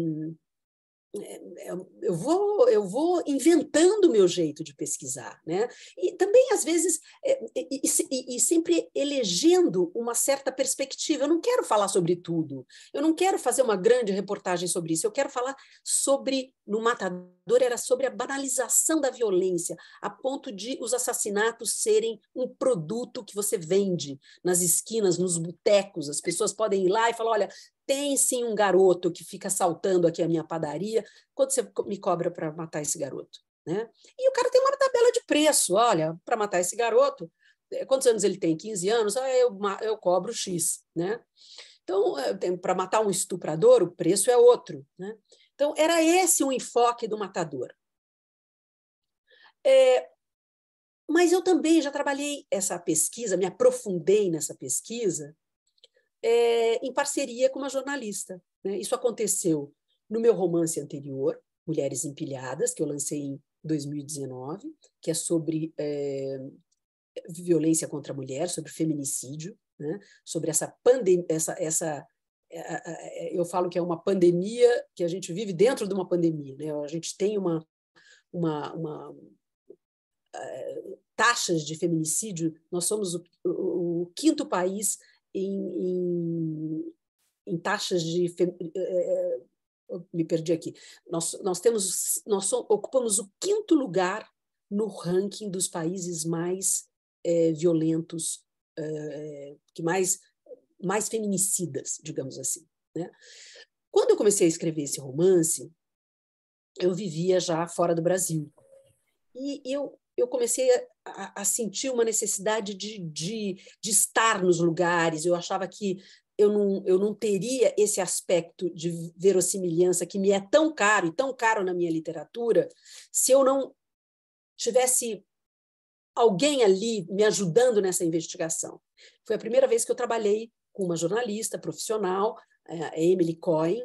[SPEAKER 3] é, é, eu vou eu vou inventando o meu jeito de pesquisar né e também às vezes é, e, e, e, sempre elegendo uma certa perspectiva eu não quero falar sobre tudo eu não quero fazer uma grande reportagem sobre isso eu quero falar sobre no matador era sobre a banalização da violência a ponto de os assassinatos serem um produto que você vende nas esquinas nos botecos as pessoas podem ir lá e falar olha tem sim um garoto que fica saltando aqui a minha padaria, quanto você me cobra para matar esse garoto? Né? E o cara tem uma tabela de preço, olha, para matar esse garoto, é, quantos anos ele tem? 15 anos? Ah, eu, eu cobro X, né? Então, é, para matar um estuprador, o preço é outro, né? Então, era esse o enfoque do matador. É, mas eu também já trabalhei essa pesquisa, me aprofundei nessa pesquisa, é, em parceria com uma jornalista. Né? Isso aconteceu no meu romance anterior, Mulheres Empilhadas, que eu lancei em 2019, que é sobre é, violência contra a mulher, sobre feminicídio, né? sobre essa pandemia, essa, essa é, é, é, eu falo que é uma pandemia que a gente vive dentro de uma pandemia, né? A gente tem uma, uma, uma uh, taxas de feminicídio. Nós somos o, o, o quinto país em, em, em taxas de. Eh, eh, eh, me perdi aqui. Nós, nós temos, nós so, ocupamos o quinto lugar no ranking dos países mais violentos, que mais, mais feminicidas, digamos assim. Né? Quando eu comecei a escrever esse romance, eu vivia já fora do Brasil. E eu, eu comecei a, a, sentir uma necessidade de, de, de estar nos lugares. Eu achava que eu não, eu não teria esse aspecto de verossimilhança que me é tão caro e tão caro na minha literatura se eu não tivesse alguém ali me ajudando nessa investigação. Foi a primeira vez que eu trabalhei com uma jornalista profissional, eh, Emily Cohen,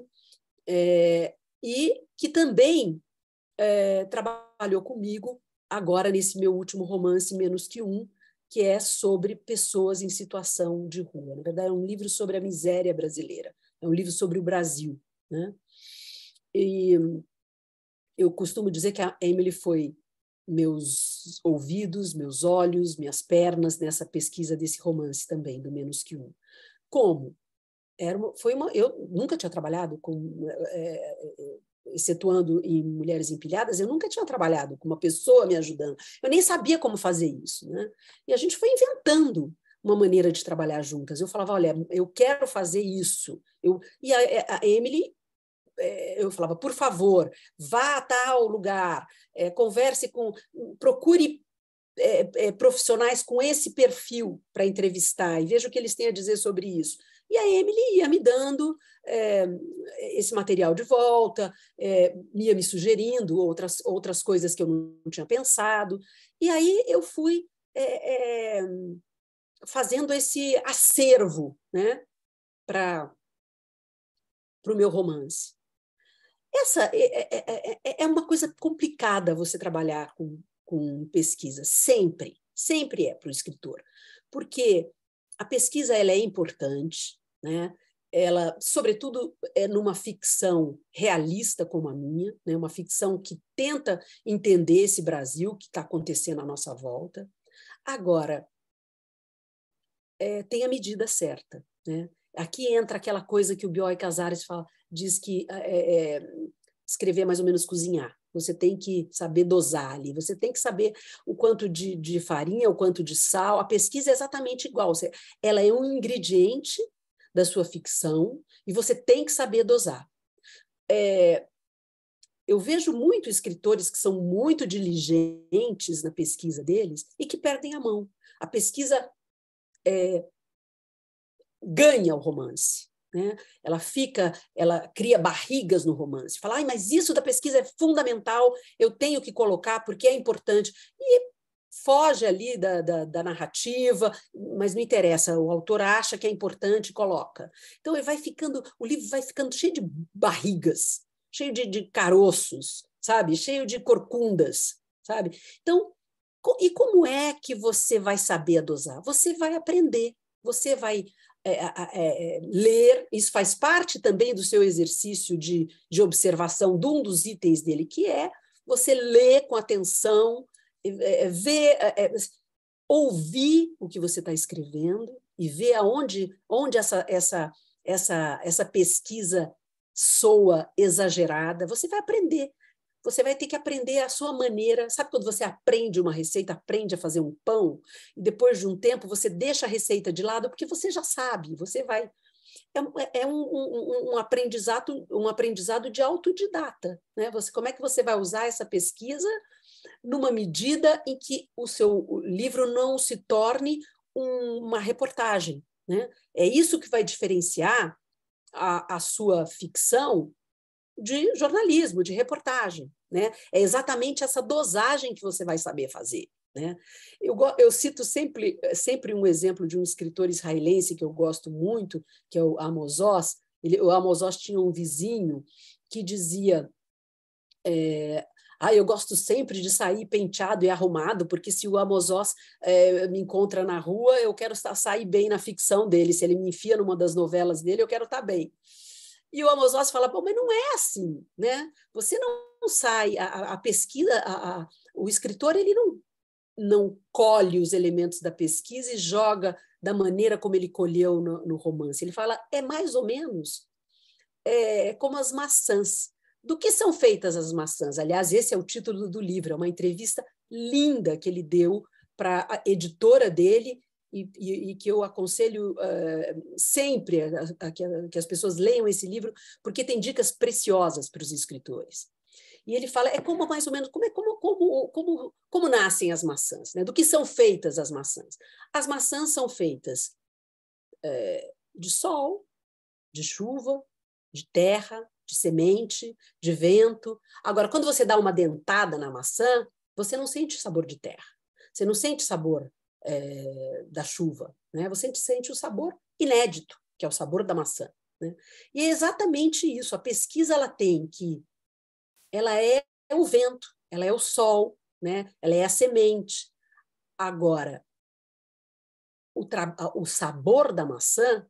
[SPEAKER 3] é, e que também é, trabalhou comigo agora nesse meu último romance, Menos Que Um, que é sobre pessoas em situação de rua. Na verdade, é um livro sobre a miséria brasileira, é um livro sobre o Brasil. Né? E eu costumo dizer que a Emily foi meus ouvidos, meus olhos, minhas pernas nessa pesquisa desse romance também, do Menos Que Um. Como? Era uma, foi uma, eu nunca tinha trabalhado com é, excetuando em Mulheres Empilhadas, eu nunca tinha trabalhado com uma pessoa me ajudando. Eu nem sabia como fazer isso. Né? E a gente foi inventando uma maneira de trabalhar juntas. Eu falava, olha, eu quero fazer isso. Eu, e a, é, a Emily é, eu falava, por favor, vá a tal lugar, é, converse com, procure é, é, profissionais com esse perfil para entrevistar e veja o que eles têm a dizer sobre isso. E a Emily ia me dando é, esse material de volta, é, ia me sugerindo outras, outras coisas que eu não tinha pensado. E aí eu fui é, é fazendo esse acervo né, para o meu romance. Essa é, é, é, uma coisa complicada você trabalhar com, com pesquisa, sempre, sempre é para o escritor, porque a pesquisa ela é importante, né? Ela, sobretudo, é numa ficção realista como a minha, né? uma ficção que tenta entender esse Brasil que está acontecendo à nossa volta. Agora, é, tem a medida certa. Né? Aqui entra aquela coisa que o Bioy Casares fala, diz que é, é, é escrever é mais ou menos cozinhar. Você tem que saber dosar ali, você tem que saber o quanto de, de farinha, o quanto de sal. A pesquisa é exatamente igual. ela é um ingrediente da sua ficção e você tem que saber dosar. É, eu vejo muito escritores que são muito diligentes na pesquisa deles e que perdem a mão. A pesquisa é, ganha o romance. Né? Ela fica, ela cria barrigas no romance. Fala, mas isso da pesquisa é fundamental, eu tenho que colocar porque é importante. E foge ali da, da, da, narrativa, mas não interessa, o autor acha que é importante e coloca. Então ele vai ficando, o livro vai ficando cheio de barrigas, cheio de, de caroços, sabe? Cheio de corcundas, sabe? Então, e como é que você vai saber dosar? Você vai aprender, você vai é, é, é, ler, isso faz parte também do seu exercício de, de observação de um dos itens dele, que é você ler com atenção, é, é, ver, é, ouvir o que você está escrevendo e ver aonde onde essa, essa, essa, essa pesquisa soa exagerada, você vai aprender. Você vai ter que aprender a sua maneira. Sabe quando você aprende uma receita, aprende a fazer um pão, e depois de um tempo você deixa a receita de lado, porque você já sabe, você vai. É, é um, um, um, aprendizado, um aprendizado de autodidata. Né? Você, como é que você vai usar essa pesquisa numa medida em que o seu livro não se torne um, uma reportagem. Né? É isso que vai diferenciar a, a sua ficção de jornalismo, de reportagem. Né? É exatamente essa dosagem que você vai saber fazer. Né? Eu, eu, cito sempre, sempre um exemplo de um escritor israelense que eu gosto muito, que é o Amos Oz. Ele, o Amos Oz tinha um vizinho que dizia: é, ah, eu gosto sempre de sair penteado e arrumado, porque se o Amos é, eh, me encontra na rua, eu quero sair bem na ficção dele. Se ele me enfia numa das novelas dele, eu quero estar tá bem. E o Amos fala, pô, mas não é assim, né? Você não sai, a, a pesquisa, a, a, o escritor, ele não, não colhe os elementos da pesquisa e joga da maneira como ele colheu no, no romance. Ele fala, é mais ou menos é, como as maçãs do que são feitas as maçãs? Aliás, esse é o título do livro, é uma entrevista linda que ele deu para a editora dele e, e, e, que eu aconselho uh, sempre a, a, que a, que as pessoas leiam esse livro, porque tem dicas preciosas para os escritores. E ele fala, é como mais ou menos, como, é, como, como, como, como nascem as maçãs, né? do que são feitas as maçãs. As maçãs são feitas é, de sol, de chuva, de terra, de semente, de vento. Agora, quando você dá uma dentada na maçã, você não sente o sabor de terra, você não sente o sabor é, da chuva, né? você sente o sabor inédito, que é o sabor da maçã. Né? E é exatamente isso. A pesquisa ela tem que ela é o vento, ela é o sol, né? ela é a semente. Agora, o, o sabor da maçã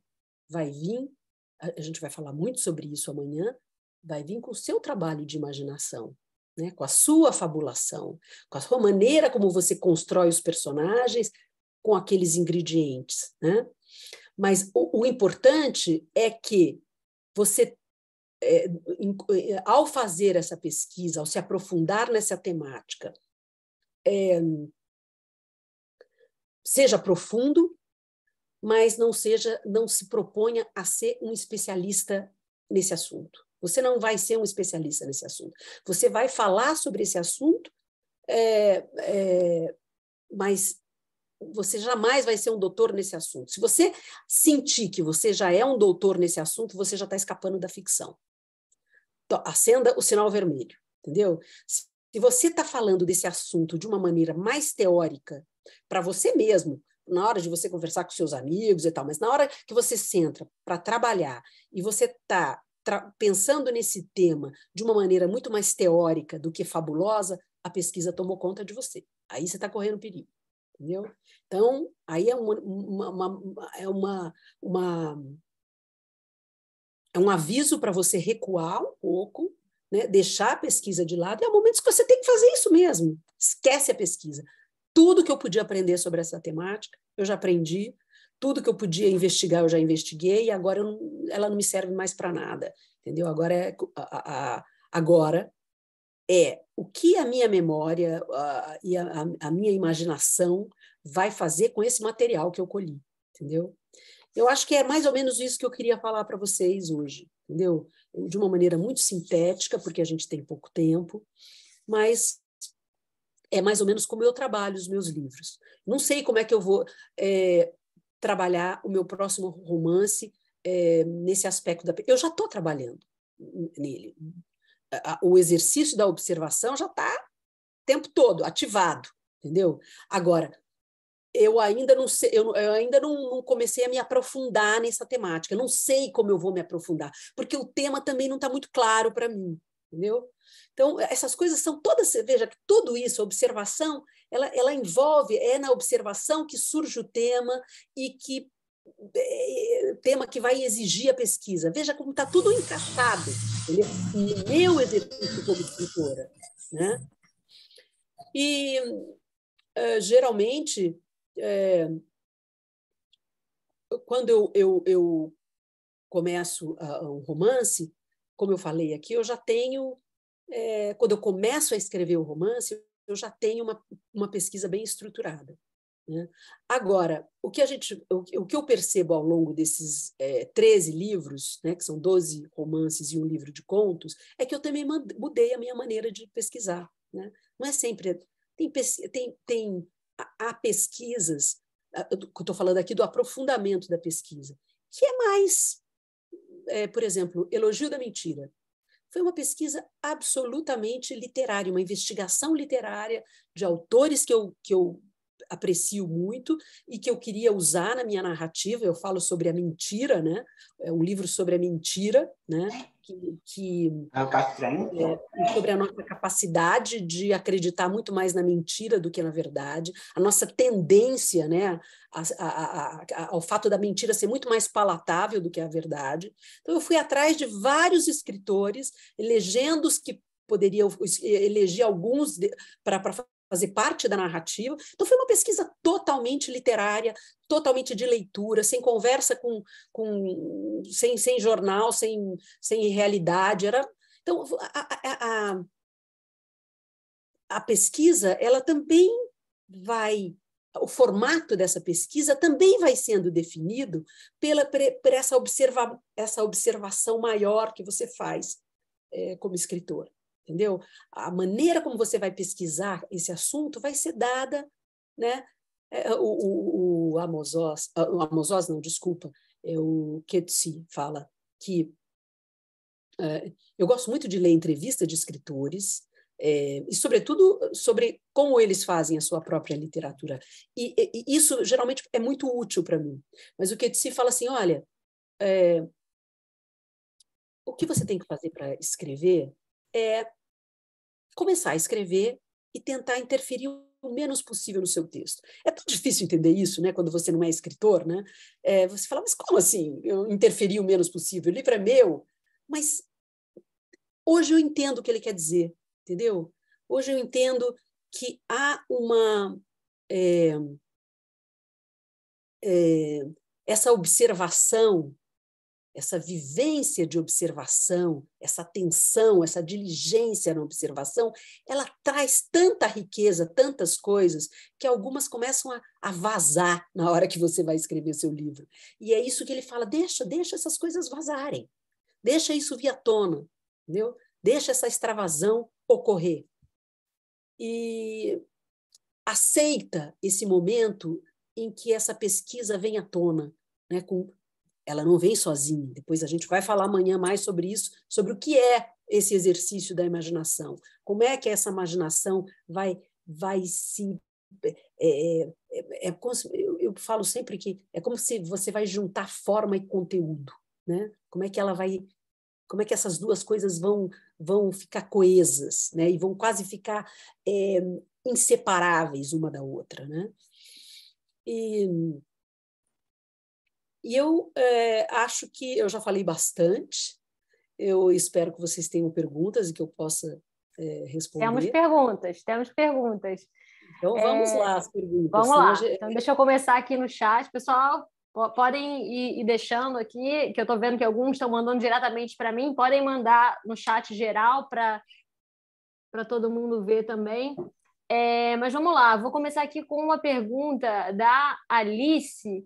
[SPEAKER 3] vai vir, a gente vai falar muito sobre isso amanhã, vai vir com o seu trabalho de imaginação, né? com a sua fabulação, com a sua maneira como você constrói os personagens, com aqueles ingredientes. Né? Mas o, o importante é que você, é, é ao fazer essa pesquisa, ao se aprofundar nessa temática, é, seja profundo, mas não seja, não se proponha a ser um especialista nesse assunto. Você não vai ser um especialista nesse assunto. Você vai falar sobre esse assunto, é, é, mas você jamais vai ser um doutor nesse assunto. Se você sentir que você já é um doutor nesse assunto, você já está escapando da ficção. Então, acenda o sinal vermelho, entendeu? Se você está falando desse assunto de uma maneira mais teórica, para você mesmo, na hora de você conversar com seus amigos e tal, mas na hora que você centra para trabalhar e você está pensando nesse tema de uma maneira muito mais teórica do que fabulosa, a pesquisa tomou conta de você. Aí você está correndo perigo, entendeu? Então, aí é uma, uma, uma é uma, uma é um aviso para você recuar um pouco, né? deixar a pesquisa de lado, e há momentos que você tem que fazer isso mesmo. Esquece a pesquisa. Tudo que eu podia aprender sobre essa temática, eu já aprendi, tudo que eu podia investigar eu já investiguei e agora não, ela não me serve mais para nada, entendeu? Agora é a, a, agora é o que a minha memória a, e a, a minha imaginação vai fazer com esse material que eu colhi, entendeu? Eu acho que é mais ou menos isso que eu queria falar para vocês hoje, entendeu? De uma maneira muito sintética, porque a gente tem pouco tempo, mas é mais ou menos como eu trabalho os meus livros. Não sei como é que eu vou é, trabalhar o meu próximo romance é, nesse aspecto da. Eu já estou trabalhando nele. O exercício da observação já está o tempo todo ativado, entendeu? Agora, eu ainda não sei, eu, eu ainda não, não, comecei a me aprofundar nessa temática. Eu não sei como eu vou me aprofundar, porque o tema também não está muito claro para mim, entendeu? Então, essas coisas são todas, veja que tudo isso, observação ela, ela envolve, é na observação que surge o tema e que é, é, tema que vai exigir a pesquisa. Veja como está tudo encaixado no meu exercício como escritora. Né? E, uh, geralmente, é, quando eu, eu, eu começo uh, um romance, como eu falei aqui, eu já tenho. É, quando eu começo a escrever o romance, eu já tenho uma, uma pesquisa bem estruturada. Né? Agora, o que, a gente, o, o, que eu percebo ao longo desses é, 13 livros, né, que são 12 romances e um livro de contos, é que eu também mudei a minha maneira de pesquisar. Né? Não é sempre. Tem, tem, tem, há pesquisas, ah, estou falando aqui do aprofundamento da pesquisa, que é mais, é, por exemplo, elogio da mentira. Foi uma pesquisa absolutamente literária, uma investigação literária de autores que eu, que eu aprecio muito e que eu queria usar na minha narrativa. Eu falo sobre a mentira, né? É um livro sobre a mentira, né? Que, que
[SPEAKER 1] é,
[SPEAKER 3] é sobre a nossa capacidade de acreditar muito mais na mentira do que na verdade, a nossa tendência, né, a, a, a, ao fato da mentira ser muito mais palatável do que a verdade. Então eu fui atrás de vários escritores, elegendo os que poderia eleger alguns para fazer parte da narrativa. Então, foi uma pesquisa totalmente literária, totalmente de leitura, sem conversa com. com sem, sem jornal, sem, sem realidade. Era, então, a, a, a, a pesquisa, ela também vai o formato dessa pesquisa também vai sendo definido pela, por essa, observa, essa observação maior que você faz é, como escritor entendeu? A maneira como você vai pesquisar esse assunto vai ser dada, né? É, é, o, o, o Amos ah, o não, desculpa, é o Ketsi fala que é, eu gosto muito de ler entrevista de escritores é, e sobretudo sobre como eles fazem a sua própria literatura e, e, e isso geralmente é muito útil para mim. Mas o Ketsi fala assim, olha é, o que você tem que fazer para escrever é começar a escrever e tentar interferir o menos possível no seu texto. É tão difícil entender isso, né? Quando você não é escritor, né? É, você fala, mas como assim eu interferir o menos possível? O livro é meu, mas hoje eu entendo o que ele quer dizer, entendeu? Hoje eu entendo que há uma é, é, essa observação essa vivência de observação, essa atenção, essa diligência na observação, ela traz tanta riqueza, tantas coisas, que algumas começam a, a vazar na hora que você vai escrever seu livro. E é isso que ele fala: deixa, deixa essas coisas vazarem, deixa isso vir à tona, entendeu? Deixa essa extravasão ocorrer. E aceita esse momento em que essa pesquisa vem à tona, né, com ela não vem sozinha. Depois a gente vai falar amanhã mais sobre isso, sobre o que é esse exercício da imaginação. Como é que essa imaginação vai, vai se. É, é, é, é eu, eu, falo sempre que é como se você vai juntar forma e conteúdo, né? Como é que ela vai, como é que essas duas coisas vão vão ficar coesas, né? E vão quase ficar é, inseparáveis uma da outra, né? E e eu é, acho que eu já falei bastante. Eu espero que vocês tenham perguntas e que eu possa é, responder. Temos
[SPEAKER 1] perguntas, temos perguntas.
[SPEAKER 3] Então é, vamos é, lá as perguntas. Vamos lá. É então
[SPEAKER 1] deixa eu começar aqui no chat, pessoal. Podem ir, deixando aqui, que eu estou vendo que alguns estão mandando diretamente para mim. Podem mandar no chat geral para para todo mundo ver também. É, mas vamos lá, vou começar aqui com uma pergunta da Alice,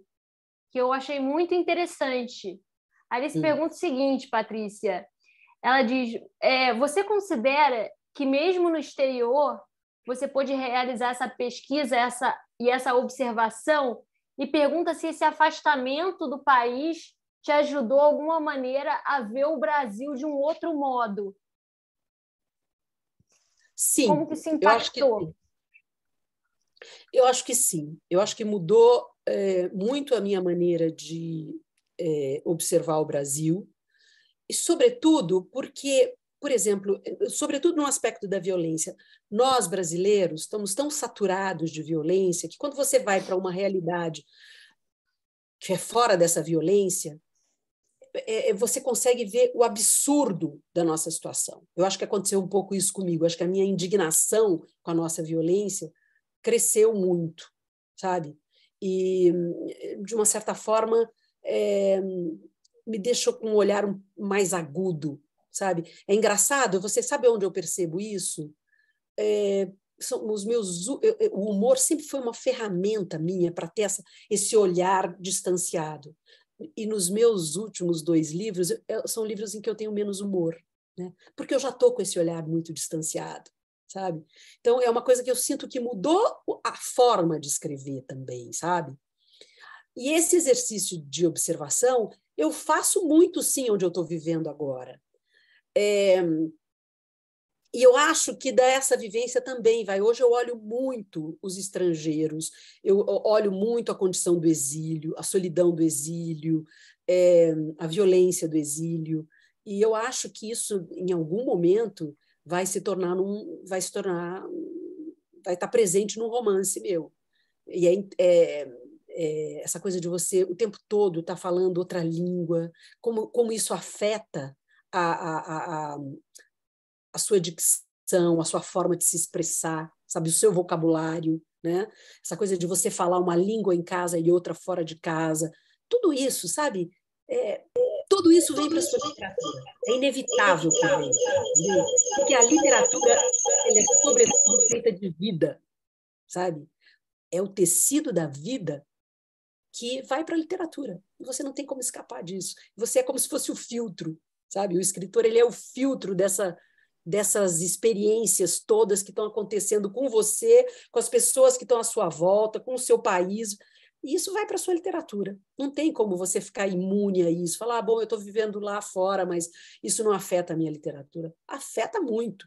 [SPEAKER 1] que eu achei muito interessante. Alice hum. pergunta o seguinte, Patrícia. Ela diz: é, você considera que mesmo no exterior você pôde realizar essa pesquisa essa, e essa observação? E pergunta se esse afastamento do país te ajudou de alguma maneira a ver o Brasil de um outro modo.
[SPEAKER 3] Sim. Como que se impactou? Eu acho que, eu acho que sim. Eu acho que mudou é, muito a minha maneira de é, observar o Brasil, e sobretudo porque, por exemplo, eh, sobretudo no aspecto da violência, nós brasileiros estamos tão saturados de violência que quando você vai para uma realidade que é fora dessa violência, é, é, você consegue ver o absurdo da nossa situação. Eu acho que aconteceu um pouco isso comigo. Acho que a minha indignação com a nossa violência cresceu muito, sabe? e, eh, de uma certa forma, é, me deixou com um olhar mais agudo, sabe? É engraçado, você sabe onde eu percebo isso? É, são os meus, o humor sempre foi uma ferramenta minha para ter essa, esse olhar distanciado. E nos meus últimos dois livros, são livros em que eu tenho menos humor, né? porque eu já estou com esse olhar muito distanciado sabe? Então, é uma coisa que eu sinto que mudou a forma de escrever também, sabe? E esse exercício de observação eu faço muito, sim, onde eu estou vivendo agora. É... E eu acho que dessa vivência também vai. Hoje eu olho muito os estrangeiros, eu olho muito a condição do exílio, a solidão do exílio, é... a violência do exílio. E eu acho que isso, em algum momento, vai se tornar um, vai se tornar, vai estar presente num romance meu. E é, é, é essa coisa de você o tempo todo estar tá falando outra língua, como, como isso afeta a, a, a, a sua dicção, a sua forma de se expressar, sabe, o seu vocabulário, né? Essa coisa de você falar uma língua em casa e outra fora de casa, tudo isso, sabe? É, é, tudo isso vem para a sua literatura. É inevitável que venha. Porque a literatura ela é, sobretudo, feita de vida, sabe? É o tecido da vida que vai para a literatura. E você não tem como escapar disso. Você é como se fosse o filtro, sabe? O escritor ele é o filtro dessa dessas experiências todas que estão acontecendo com você, com as pessoas que estão à sua volta, com o seu país. E isso vai para a sua literatura. Não tem como você ficar imune a isso, falar, ah, bom, eu estou vivendo lá fora, mas isso não afeta a minha literatura. Afeta muito.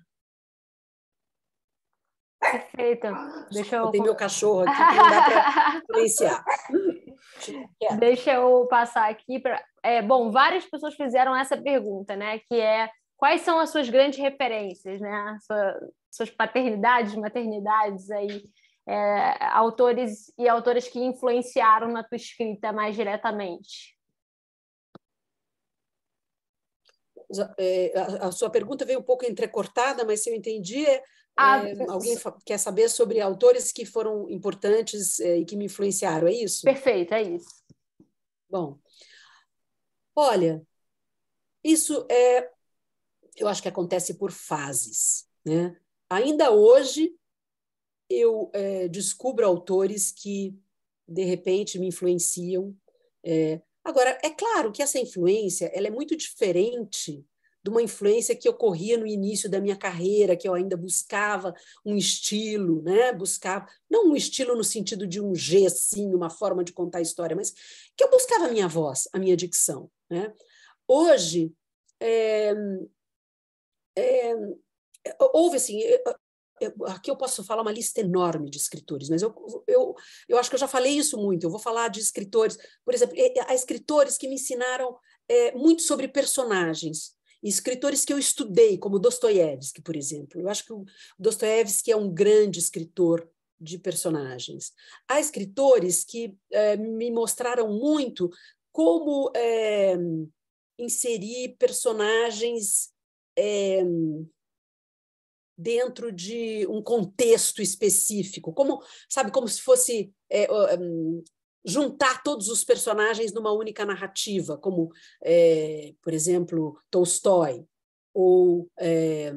[SPEAKER 3] Perfeito. Deixa eu... Tem meu cachorro aqui que não dá para influenciar.
[SPEAKER 1] Deixa eu passar aqui para. É, bom, várias pessoas fizeram essa pergunta, né? Que é quais são as suas grandes referências, né? Sua, suas paternidades, maternidades aí é, autores e autoras que influenciaram na tua escrita mais diretamente?
[SPEAKER 3] É, a, sua pergunta veio um pouco entrecortada, mas se eu entendi, é, ah, é alguém quer saber sobre autores que foram importantes é, e que me influenciaram, é isso? Perfeito, é isso. Bom, olha, isso é, eu acho que acontece por fases, né? Ainda hoje eu é, descubro autores que, de repente, me influenciam. É. Agora, é claro que essa influência ela é muito diferente de uma influência que ocorria no início da minha carreira, que eu ainda buscava um estilo, né? Buscava não um estilo no sentido de um G uma forma de contar a história, mas que eu buscava a minha voz, a minha dicção, né? Hoje é, é, houve assim, aqui eu posso falar uma lista enorme de escritores, mas eu, eu, eu acho que eu já falei isso muito. Eu vou falar de escritores, por exemplo, há escritores que me ensinaram é, muito sobre personagens, escritores que eu estudei, como Dostoiévski, por exemplo. Eu acho que o Dostoiévski é um grande escritor de personagens. Há escritores que é, me mostraram muito como é, inserir personagens é, dentro de um contexto específico, como sabe, como se fosse é, um, juntar todos os personagens numa única narrativa, como, é, por exemplo, Tolstói ou é,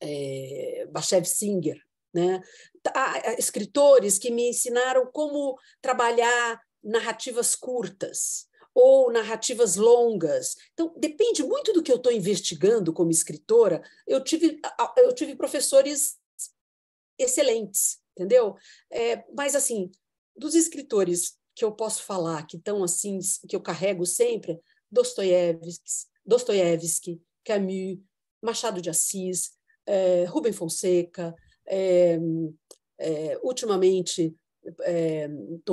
[SPEAKER 3] é Bashev Singer, né? Há tá, escritores que me ensinaram como trabalhar narrativas curtas, ou narrativas longas. Então, depende muito do que eu estou investigando como escritora. Eu tive, eu tive professores excelentes, entendeu? É, mas, assim, dos escritores que eu posso falar, que estão assim, que eu carrego sempre, Dostoiévski, Dostoiévski Camus, Machado de Assis, é, Rubem Fonseca, é, é, ultimamente estou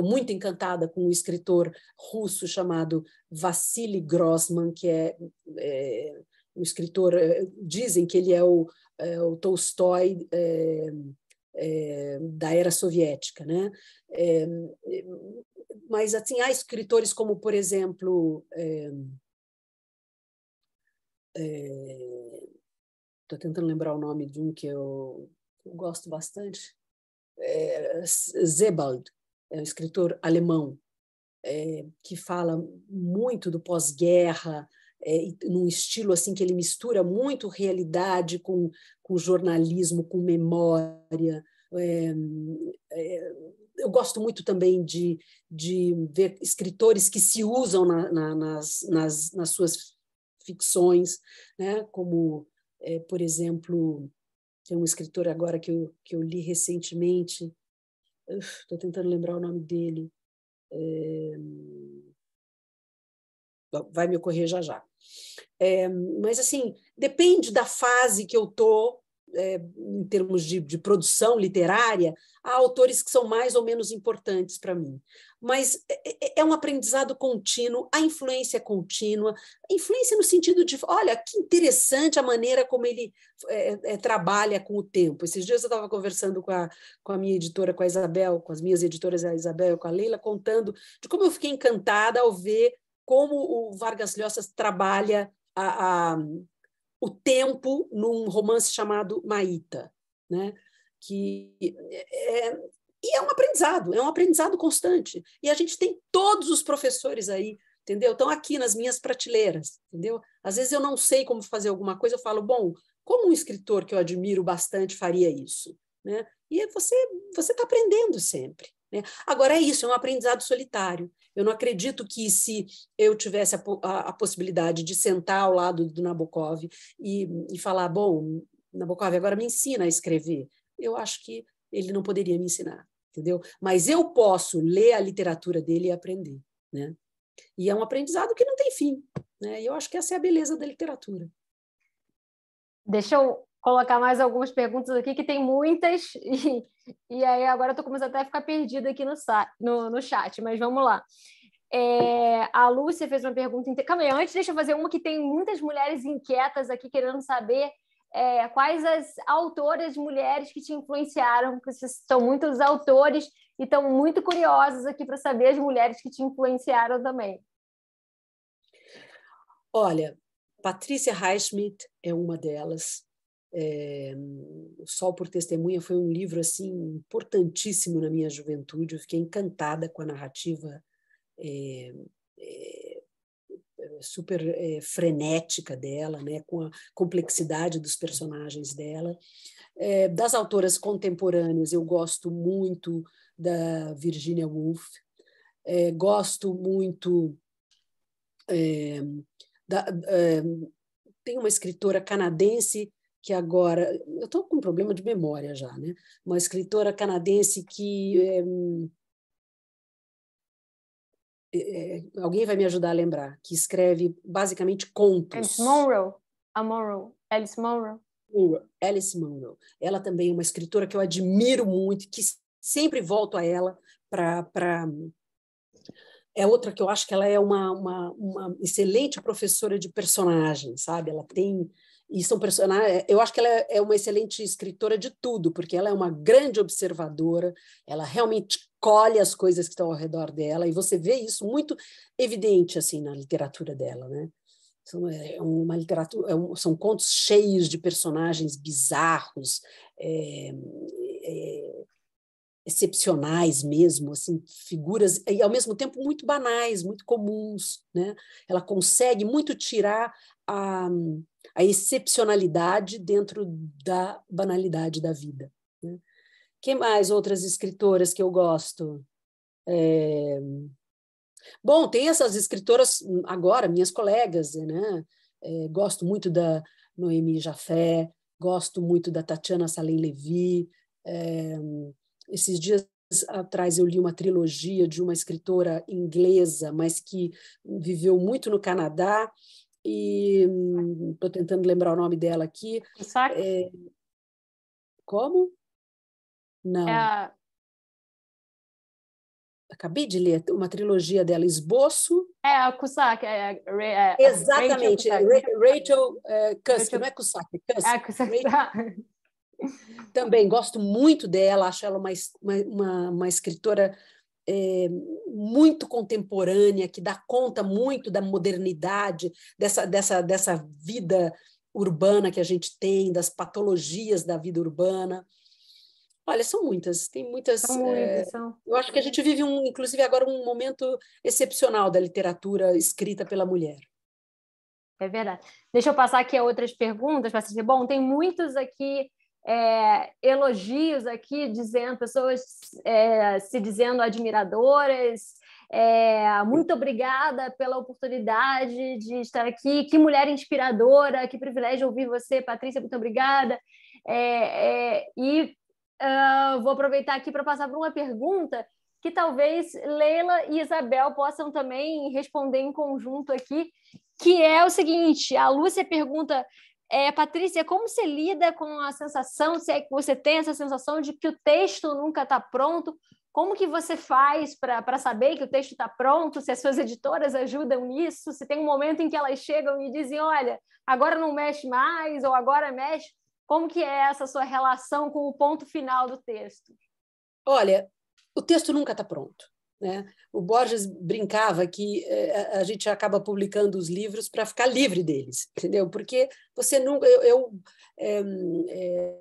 [SPEAKER 3] é, muito encantada com um escritor russo chamado Vassili Grossman, que é, é um escritor, é, dizem que ele é o, é, o Tolstói é, é, da era soviética, né? mas assim há escritores como, por exemplo, estou tentando lembrar o nome de um que eu, eu gosto bastante, é, Zebald, é um escritor alemão, é, que fala muito do pós-guerra, é, num estilo assim que ele mistura muito realidade com, com jornalismo, com memória. É, é, eu gosto muito também de, de ver escritores que se usam na, na, nas, nas, nas suas ficções, né? como, é, por exemplo, tem um escritor agora que eu, que eu li recentemente, estou tentando lembrar o nome dele. É... Bom, vai me ocorrer já já. É, mas assim, depende da fase que eu tô é, em termos de, de produção literária, há autores que são mais ou menos importantes para mim. Mas é, é, é, um aprendizado contínuo, a influência é contínua, influência no sentido de, olha, que interessante a maneira como ele é, trabalha com o tempo. Esses dias eu estava conversando com a, com a minha editora, com a Isabel, com as minhas editoras, a Isabel e com a Leila, contando de como eu fiquei encantada ao ver como o Vargas Llosa trabalha a o tempo num romance chamado Maíta, né? que é, é, e é um aprendizado, é um aprendizado constante. E a gente tem todos os professores aí, entendeu? Estão aqui nas minhas prateleiras, entendeu? Às vezes eu não sei como fazer alguma coisa, eu falo, bom, como um escritor que eu admiro bastante faria isso? Né? E você você está aprendendo sempre. Né? Agora é isso, é um aprendizado solitário. Eu não acredito que se eu tivesse a, a, a possibilidade de sentar ao lado do Nabokov e, e, falar, bom, Nabokov, agora me ensina a escrever. Eu acho que ele não poderia me ensinar, entendeu? Mas eu posso ler a literatura dele e aprender, né? E é um aprendizado que não tem fim, né? E eu acho que essa é a beleza da literatura. Deixa eu colocar mais algumas
[SPEAKER 1] perguntas aqui, que tem muitas, e, e aí agora eu estou começando até a ficar perdida aqui no, no, no chat, mas vamos lá. É, a Lúcia fez uma pergunta. Calma aí, antes deixa eu fazer uma que tem muitas mulheres inquietas aqui querendo saber é, quais as autoras mulheres que te influenciaram, porque são muitos autores e estão muito curiosas aqui para saber as mulheres que te influenciaram também.
[SPEAKER 3] Olha, Patrícia Highsmith é uma delas. É, o Sol por Testemunha foi um livro assim importantíssimo na minha juventude. Eu fiquei encantada com a narrativa é, é, super frenética dela, né, com a complexidade dos personagens dela. das autoras contemporâneas, eu gosto muito da Virginia Woolf. gosto muito da, tem uma escritora canadense que agora. Eu estou com um problema de memória já, né? Uma escritora canadense que. É, é, alguém vai me ajudar a lembrar, que escreve basicamente contos. Alice Munro. A Munro. Alice Munro. Alice Munro. Ela também é uma escritora que eu admiro muito, que sempre volto a ela para. Pra... É outra que eu acho que ela é uma, uma, uma excelente professora de personagem, sabe? Ela tem e são personagens. Né, eu acho que ela é uma excelente escritora de tudo, porque ela é uma grande observadora, ela realmente colhe as coisas que estão ao redor dela, e você vê isso muito evidente assim na literatura dela, né? São, é, é uma literatura, é um, são contos cheios de personagens bizarros, é, é, excepcionais mesmo, assim, figuras e ao mesmo tempo muito banais, muito comuns, né? Ela consegue muito tirar a, a excepcionalidade dentro da banalidade da vida. Né? Quem mais outras escritoras que eu gosto? É... Bom, tem essas escritoras hum, agora, minhas colegas, né? É, gosto muito da Noemi Jafé, gosto muito da Tatiana Salem Levi. É esses dias atrás eu li uma trilogia de uma escritora inglesa, mas que viveu muito no Canadá, e estou hum, tentando lembrar o nome dela aqui.
[SPEAKER 1] Cusack. É,
[SPEAKER 3] como? É não. É Acabei de ler uma trilogia dela, Esboço.
[SPEAKER 1] É, a Cusack. É, é, é Exatamente, Rachel,
[SPEAKER 3] Rachel, Rachel, é, Rachel não é Cusack, é Cusk. É, Cusack. Rachel, Também gosto muito dela, acho ela uma, uma, uma escritora é, muito contemporânea, que dá conta muito da modernidade, dessa, dessa, dessa vida urbana que a gente tem, das patologias da vida urbana. Olha, são muitas, tem muitas. São é, muitas é, são. Eu acho que a gente vive, um, inclusive, agora um momento excepcional da literatura escrita pela mulher.
[SPEAKER 1] É verdade. Deixa eu passar aqui a outras perguntas, para Bom, tem muitos aqui é, elogios aqui, dizendo pessoas é, se dizendo admiradoras. É, muito obrigada pela oportunidade de estar aqui. Que mulher inspiradora, que privilégio ouvir você, Patrícia. Muito obrigada. É, é, e uh, vou aproveitar aqui para passar para uma pergunta que talvez Leila e Isabel possam também responder em conjunto aqui, que é o seguinte: a Lúcia pergunta é, Patrícia, como você lida com a sensação, se é que você tem essa sensação de que o texto nunca está pronto? Como que você faz para saber que o texto está pronto? Se as suas editoras ajudam nisso? Se tem um momento em que elas chegam e dizem, olha, agora não mexe mais, ou agora mexe? Como que é essa sua relação com o ponto final do texto?
[SPEAKER 3] Olha, o texto nunca está pronto. Né? O Borges brincava que eh, a gente acaba publicando os livros para ficar livre deles, entendeu? Porque você nunca. Eu eu é, é,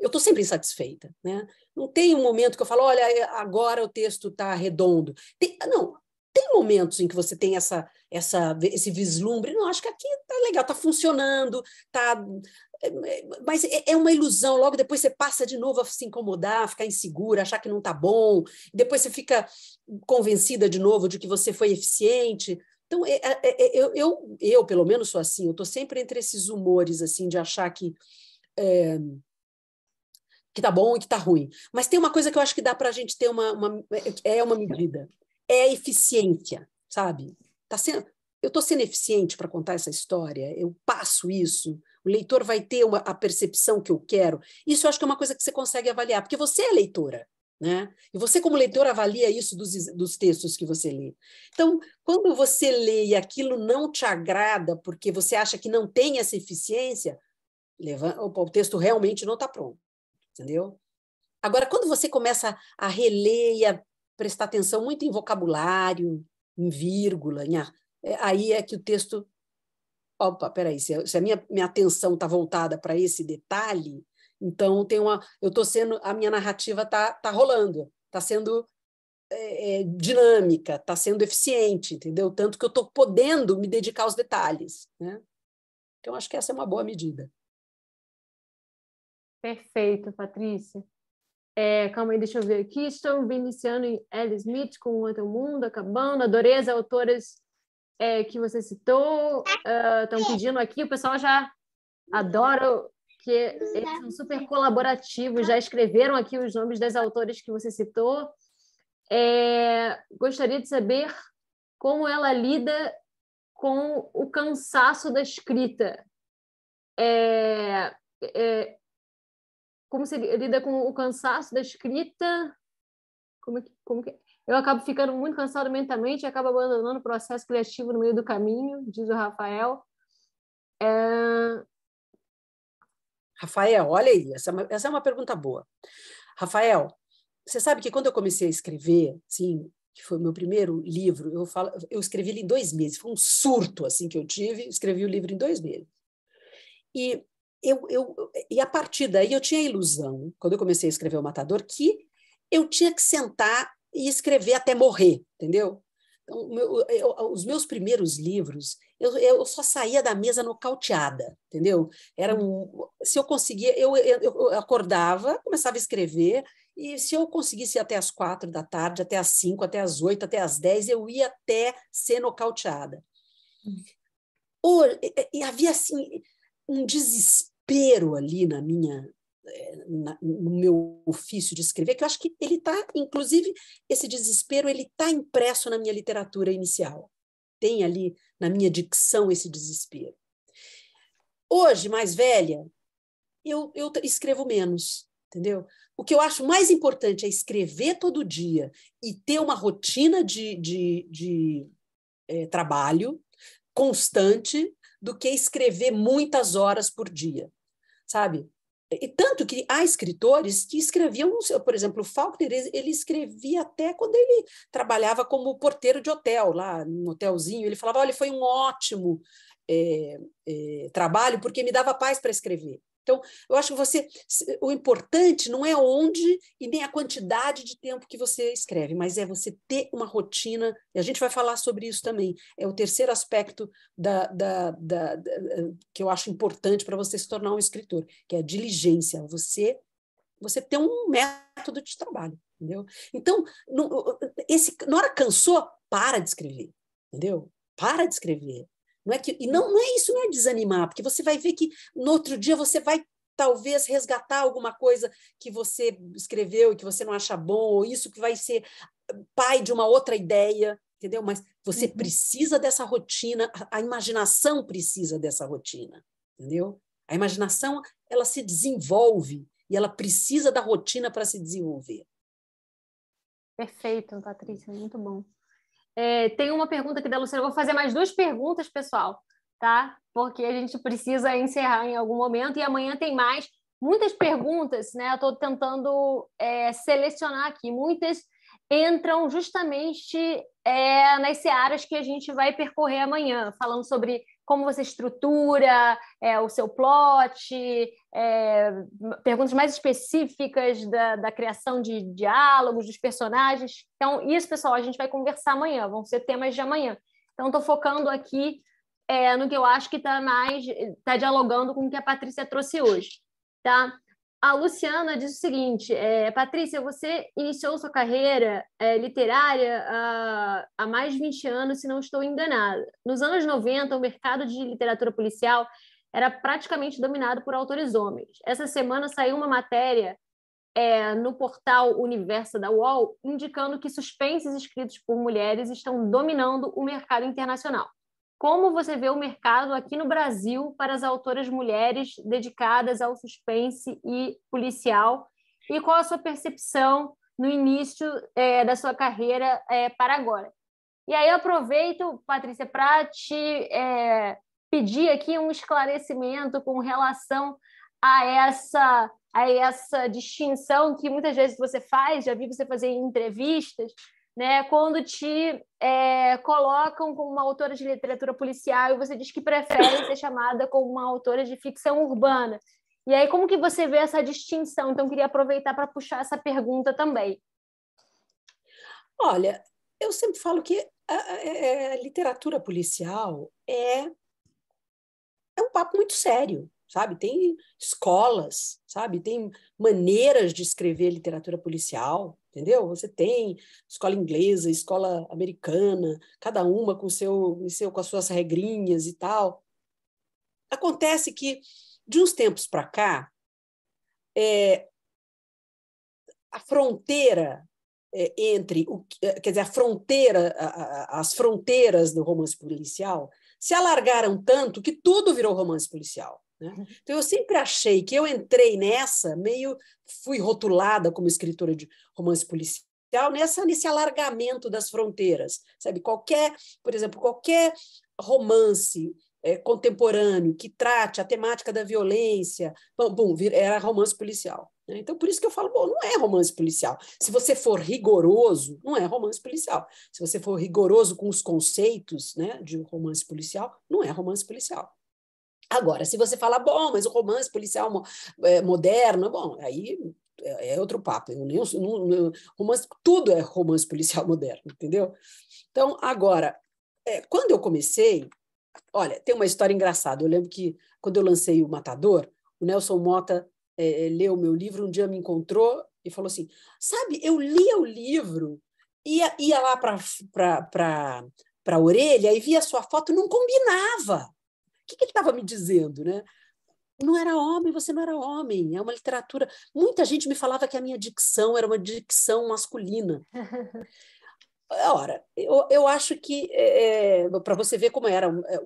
[SPEAKER 3] eu estou sempre insatisfeita, né? Não tem um momento que eu falo, olha, agora o texto está redondo. Tem, não, tem momentos em que você tem essa, essa, esse vislumbre, não, acho que aqui tá legal, tá funcionando, tá. Eh, eh, mas é, é uma ilusão, logo depois você passa de novo a se incomodar, a ficar insegura, achar que não tá bom, depois você fica convencida de novo de que você foi eficiente. Então, é, é, eu, eu, eu pelo menos sou assim, eu tô sempre entre esses humores, assim, de achar que. É, que tá bom e que tá ruim. Mas tem uma coisa que eu acho que dá para a gente ter uma, uma. É uma medida é a eficiência, sabe? Tá sendo, eu estou sendo eficiente para contar essa história, eu passo isso, o leitor vai ter uma, a percepção que eu quero. Isso eu acho que é uma coisa que você consegue avaliar, porque você é leitora. Né? E você, como leitor, avalia isso dos, dos textos que você lê. Então, quando você lê e aquilo não te agrada porque você acha que não tem essa eficiência, leva, o texto realmente não está pronto, entendeu? Agora, quando você começa a reler e a prestar atenção muito em vocabulário, em vírgula. Em a... É, aí é que o texto. Opa, peraí, se, se a minha, minha atenção está voltada para esse detalhe, então tem uma. Eu estou sendo. A minha narrativa está tá rolando, está sendo é, é dinâmica, está sendo eficiente, entendeu? Tanto que eu estou podendo me dedicar aos detalhes. Né? Então, acho que essa é uma boa
[SPEAKER 2] medida.
[SPEAKER 1] Perfeito, Patrícia. É, calma aí, deixa eu ver aqui. Estou iniciando em Ellie Smith com o Outro Mundo, acabando. Adorei as autoras é, que você citou. Estão ah, uh, pedindo aqui. O pessoal já adora que eles são super colaborativos. Já escreveram aqui os nomes das autoras que você citou. É, gostaria de saber como ela lida com o cansaço da escrita. É, é, como se lida com o cansaço da escrita. Como é que, como que... É? Eu acabo ficando muito cansado mentalmente e acabo abandonando o processo criativo no meio do caminho, diz o Rafael.
[SPEAKER 3] É... Rafael, olha aí, essa é, uma, essa é uma pergunta boa. Rafael, você sabe que quando eu comecei a escrever, sim, que foi o meu primeiro livro, eu, falo, eu escrevi ele em dois meses, foi um surto assim que eu tive, escrevi o livro em dois meses. E eu, eu, e a partir daí eu tinha a ilusão, quando eu comecei a escrever O Matador, que eu tinha que sentar e escrever até morrer, entendeu? Então, meu, eu, os meus primeiros livros, eu, eu, só saía da mesa nocauteada, entendeu? Era um, se eu conseguia, eu, eu, acordava, começava a escrever, e se eu conseguisse ir até as quatro da tarde, até as cinco, até as oito, até as dez, eu ia até ser nocauteada. Hum. Ou, e, e havia, assim, um desespero desespero ali na minha eh, na, no meu ofício de escrever, que eu acho que ele está, inclusive, esse desespero ele está impresso na minha literatura inicial. Tem ali na minha dicção esse desespero. Hoje, mais velha, eu, eu escrevo menos, entendeu? O que eu acho mais importante é escrever todo dia e ter uma rotina de, de, de é, trabalho constante do que escrever muitas horas por dia sabe? E tanto que há escritores que escreviam, por exemplo, o Faulkner, ele escrevia até quando ele trabalhava como porteiro de hotel, lá no hotelzinho, ele falava, olha, foi um ótimo é, é, trabalho, porque me dava paz para escrever. Então, eu acho que você o importante não é onde e nem a quantidade de tempo que você escreve, mas é você ter uma rotina, e a gente vai falar sobre isso também. É o terceiro aspecto da, da, da, da que eu acho importante para você se tornar um escritor, que é a diligência, você você ter um método de trabalho, entendeu? Então, no, esse, na hora cansou, para de escrever, entendeu? Para de escrever. Não é que, e não, não é isso, não é desanimar, porque você vai ver que no outro dia você vai talvez resgatar alguma coisa que você escreveu e que você não acha bom, ou isso que vai ser pai de uma outra ideia, entendeu? Mas você uhum. precisa dessa rotina, a, a imaginação precisa dessa rotina, entendeu? A imaginação, ela se desenvolve e ela precisa da rotina para se desenvolver.
[SPEAKER 1] Perfeito, Patrícia, muito bom. É, tem uma pergunta aqui da Luciana. Eu vou fazer mais duas perguntas, pessoal, tá? Porque a gente precisa encerrar em algum momento e amanhã tem mais. Muitas perguntas, né? Eu estou tentando é, selecionar aqui. Muitas entram justamente é, nas searas que a gente vai percorrer amanhã, falando sobre como você estrutura é, o seu plot, é, perguntas mais específicas da, da criação de diálogos, dos personagens. Então, isso, pessoal, a gente vai conversar amanhã, vão ser temas de amanhã. Então, estou focando aqui é, no que eu acho que está mais, está dialogando com o que a Patrícia trouxe hoje, tá? A Luciana diz o seguinte: é, Patrícia, você iniciou sua carreira é, literária há, há mais de 20 anos, se não estou enganada. Nos anos 90, o mercado de literatura policial era praticamente dominado por autores homens. Essa semana saiu uma matéria é, no portal Universo da UOL indicando que suspensos escritos por mulheres estão dominando o mercado internacional. Como você vê o mercado aqui no Brasil para as autoras mulheres dedicadas ao suspense e policial? E qual a sua percepção no início é, da sua carreira é, para agora? E aí eu aproveito, Patrícia, para te é, pedir aqui um esclarecimento com relação a essa a essa distinção que muitas vezes você faz, já vi você fazer em entrevistas, né? Quando te é, colocam como uma autora de literatura policial e você diz que prefere ser chamada como uma autora de ficção urbana. E aí, como que você vê essa distinção? Então, queria aproveitar para puxar essa pergunta também.
[SPEAKER 3] Olha, eu sempre falo que a, a, a é, é, literatura policial é, é um papo muito sério, sabe? Tem escolas, sabe? Tem maneiras de escrever literatura policial, entendeu? Você tem escola inglesa, escola americana, cada uma com seu, seu com as suas regrinhas e tal. Acontece que de uns tempos para cá é, a fronteira é, entre o é, quer dizer a fronteira a, a, as fronteiras do romance policial se alargaram tanto que tudo virou romance policial. Né? Uhum. Então, eu sempre achei que eu entrei nessa, meio fui rotulada como escritora de romance policial nessa nesse alargamento das fronteiras, sabe? Qualquer, por exemplo, qualquer romance é, contemporâneo que trate a temática da violência, bom, bom era romance policial. Né? Então, por isso que eu falo, bom, não é romance policial. Se você for rigoroso, não é romance policial. Se você for rigoroso com os conceitos né, de romance policial, não é romance policial. Agora, se você fala, bom, mas o romance policial é, moderno, bom, aí é, é, outro papo. Eu nem, não, não, romance, tudo é romance policial moderno, entendeu? Então, agora, é, quando eu comecei, olha, tem uma história engraçada. Eu lembro que quando eu lancei o Matador, o Nelson Mota eh, leu o meu livro, um dia me encontrou e falou assim: sabe, eu lia o livro, ia, ia lá para a orelha e via a sua foto, não combinava que, que ele estava me dizendo, né? Não era homem, você não era homem. É uma literatura. Muita gente me falava que a minha dicção era uma dicção masculina. Ora, eu, eu acho que, é, é para você ver como era. É,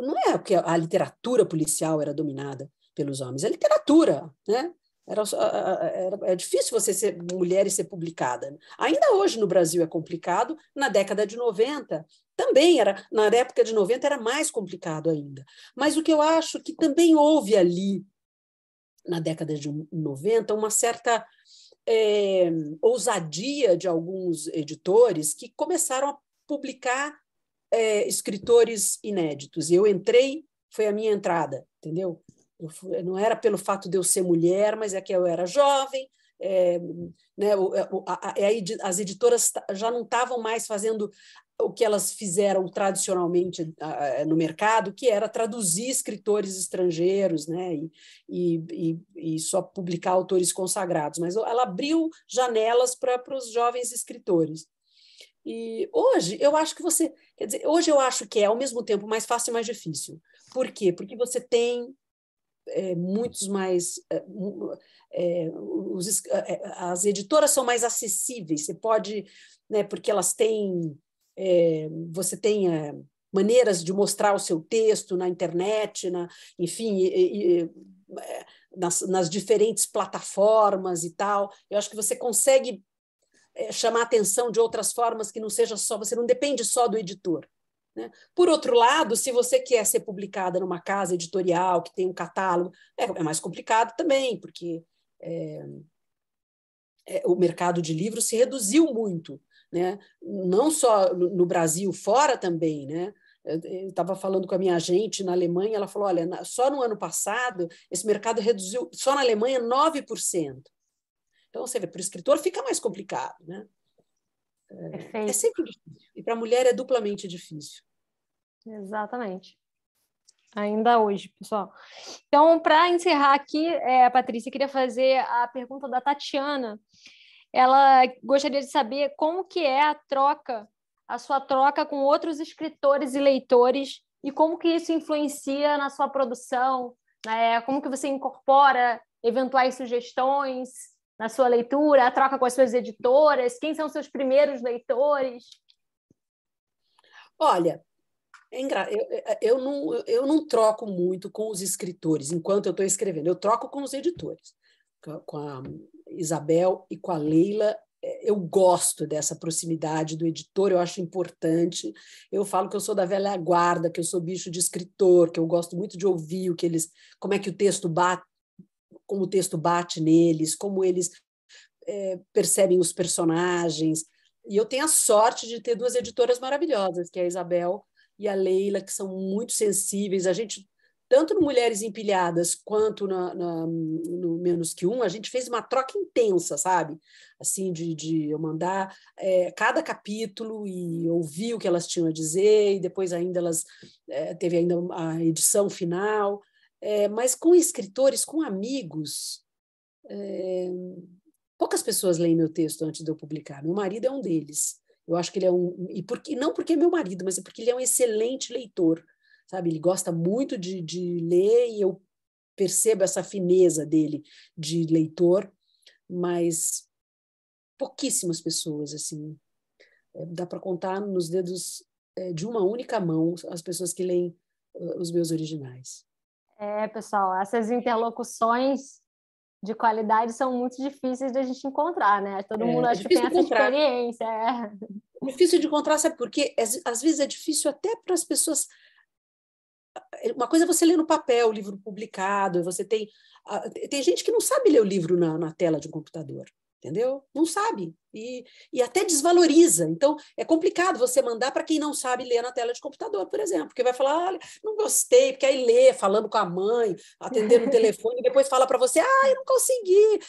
[SPEAKER 3] não é que a literatura policial era dominada pelos homens, A é literatura, né? Era, era, era é difícil você ser mulher e ser publicada. Né? Ainda hoje no Brasil é complicado, na década de 90 também era, na época de 90 era mais complicado ainda. Mas o que eu acho que também houve ali, na década de 90, uma certa é, ousadia de alguns editores que começaram a publicar é, escritores inéditos. E eu entrei, foi a minha entrada, entendeu? Eh, não era pelo fato de eu ser mulher, mas é que eu era jovem, é, né, eh, a, a, a, as editoras já não estavam mais fazendo o que elas fizeram tradicionalmente ah, no mercado, que era traduzir escritores estrangeiros né, e, e, e só publicar autores consagrados. Mas ela abriu janelas para os jovens escritores. E hoje eu acho que você. Quer dizer, hoje eu acho que é ao mesmo tempo mais fácil e mais difícil. Por quê? Porque você tem é, muitos mais. É, é os, é, é, as editoras são mais acessíveis, você pode, né, porque elas têm. você tem maneiras de mostrar o seu texto na internet, na, enfim, e, e, nas, nas, diferentes plataformas e tal. Eu acho que você consegue chamar atenção de outras formas que não seja só, você não depende só do editor. Né? Por outro lado, se você quer ser publicada numa casa editorial que tem um catálogo, é, é mais complicado também, porque é, é, o mercado de livros se reduziu muito, né? não só no, no Brasil, fora também. Né? Eu estava falando com a minha agente na Alemanha, ela falou: olha, na, só no ano passado, esse mercado reduziu, só na Alemanha, 9%. Então, você vê, para o escritor fica mais complicado. Né? É Perfeito. É sempre difícil. E para a mulher é duplamente difícil. Exatamente.
[SPEAKER 1] Ainda hoje, pessoal. Então, para encerrar aqui, é, a Patrícia queria fazer a pergunta da Tatiana. Ela gostaria de saber como que é a troca, a sua troca com outros escritores e leitores e como que isso influencia na sua produção, né? como que você incorpora eventuais sugestões, na sua leitura, a troca com as suas editoras? Quem são seus primeiros
[SPEAKER 3] leitores? Olha, é eu, eu, não, eu não troco muito com os escritores enquanto eu estou escrevendo, eu troco com os editores, com a Isabel e com a Leila. É, eu gosto dessa proximidade do editor, eu acho importante. Eu falo que eu sou da velha guarda, que eu sou bicho de escritor, que eu gosto muito de ouvir o que eles, como é que o texto bate como o texto bate neles, como eles é, percebem os personagens. E eu tenho a sorte de ter duas editoras maravilhosas, que é a Isabel e a Leila, que são muito sensíveis. A gente, tanto no Mulheres Empilhadas quanto na, na, no Menos Que Um, a gente fez uma troca intensa, sabe? Assim, de, de eu mandar é, cada capítulo e ouvir o que elas tinham a dizer, e depois ainda elas... É, teve ainda a edição final é, mas com escritores, com amigos. É, poucas pessoas leem meu texto antes de eu publicar. Meu marido é um deles. Eu acho que ele é um. E porque, não porque é meu marido, mas é porque ele é um excelente leitor. Sabe? Ele gosta muito de, de ler e eu percebo essa fineza dele de leitor, mas pouquíssimas pessoas, assim. É, dá para contar nos dedos é, de uma única mão as pessoas que leem uh, os meus originais.
[SPEAKER 1] É, pessoal, essas interlocuções de qualidade são muito difíceis de a gente encontrar, né? Todo é, mundo é acha que tem essa encontrar.
[SPEAKER 3] experiência. É. é. Difícil de encontrar, sabe por quê? Às vezes é difícil até para as pessoas. Eh, uma coisa é você ler no papel o livro publicado, você tem. Ah, tem gente que não sabe ler o livro na, na tela de um computador entendeu? Não sabe e, e até desvaloriza. Então é complicado você mandar para quem não sabe ler na tela de computador, por exemplo, porque vai falar, olha, ah, não gostei, porque aí lê falando com a mãe, atendendo o telefone, e depois fala para você, ah, eu não consegui,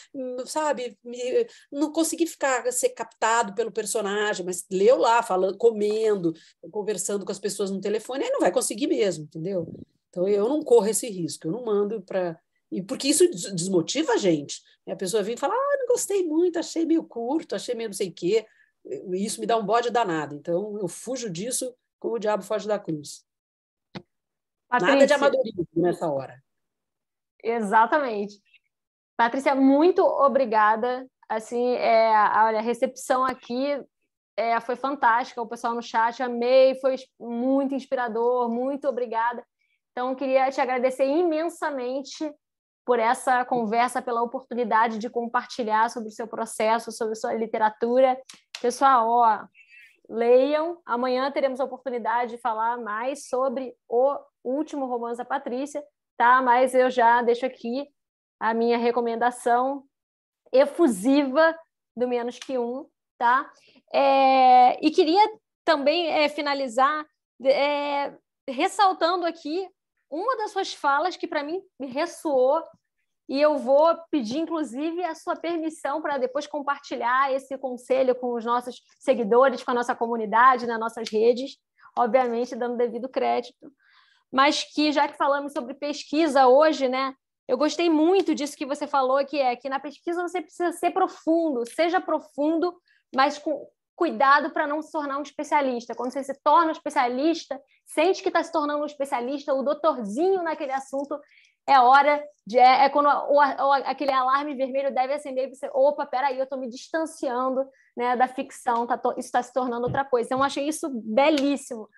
[SPEAKER 3] sabe? Me, não consegui ficar ser captado pelo personagem, mas leu lá, falando, comendo, conversando com as pessoas no telefone, aí não vai conseguir mesmo, entendeu? Então eu não corro esse risco, eu não mando para e porque isso desmotiva a gente. Né? A pessoa vem e fala, gostei muito, achei meio curto, achei meio não sei o quê. Isso me dá um bode danado. Então, eu fujo disso como o diabo foge da cruz. Patrícia, Nada de amadorismo nessa hora.
[SPEAKER 1] Exatamente. Patrícia, muito obrigada. Assim, é, olha, a recepção aqui é, foi fantástica. O pessoal no chat, amei, foi muito inspirador. Muito obrigada. Então, queria te agradecer imensamente por essa conversa, pela oportunidade de compartilhar sobre o seu processo, sobre sua literatura. Pessoal, ó, leiam. Amanhã teremos a oportunidade de falar mais sobre o último romance da Patrícia, tá? Mas eu já deixo aqui a minha recomendação efusiva do Menos Que Um, tá? É, e queria também é, finalizar é, ressaltando aqui uma das suas falas que para mim me ressoou e eu vou pedir, inclusive, a sua permissão para depois compartilhar esse conselho com os nossos seguidores, com a nossa comunidade, nas nossas redes, obviamente dando devido crédito. Mas que, já que falamos sobre pesquisa hoje, né? Eu gostei muito disso que você falou, que é que na pesquisa você precisa ser profundo, seja profundo, mas com, cuidado para não se tornar um especialista. Quando você se torna um especialista, sente que está se tornando um especialista, o doutorzinho naquele assunto, é hora de. É, é quando aquele alarme vermelho deve acender e você, opa, peraí, eu estou me distanciando né, da ficção, tá, isso está se tornando outra coisa. Então, eu achei isso belíssimo.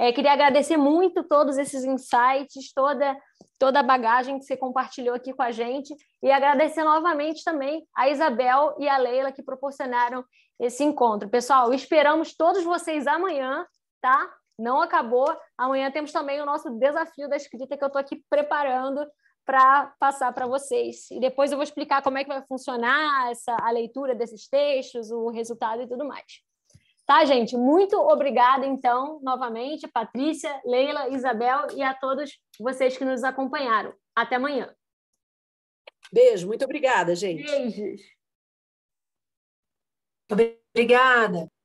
[SPEAKER 1] É, queria agradecer muito todos esses insights, toda, toda a bagagem que você compartilhou aqui com a gente e agradecer novamente também a Isabel e a Leila que proporcionaram esse encontro. Pessoal, esperamos todos vocês amanhã, tá? Não acabou. Amanhã temos também o nosso desafio da escrita que eu estou aqui preparando para passar para vocês. E depois eu vou explicar como é que vai funcionar essa, a leitura desses textos, o resultado e tudo mais. Tá, gente? Muito obrigada, então, novamente, Patrícia, Leila, Isabel e a todos vocês que nos acompanharam. Até amanhã.
[SPEAKER 3] Beijo, muito obrigada,
[SPEAKER 1] gente. Beijos. Obrigada.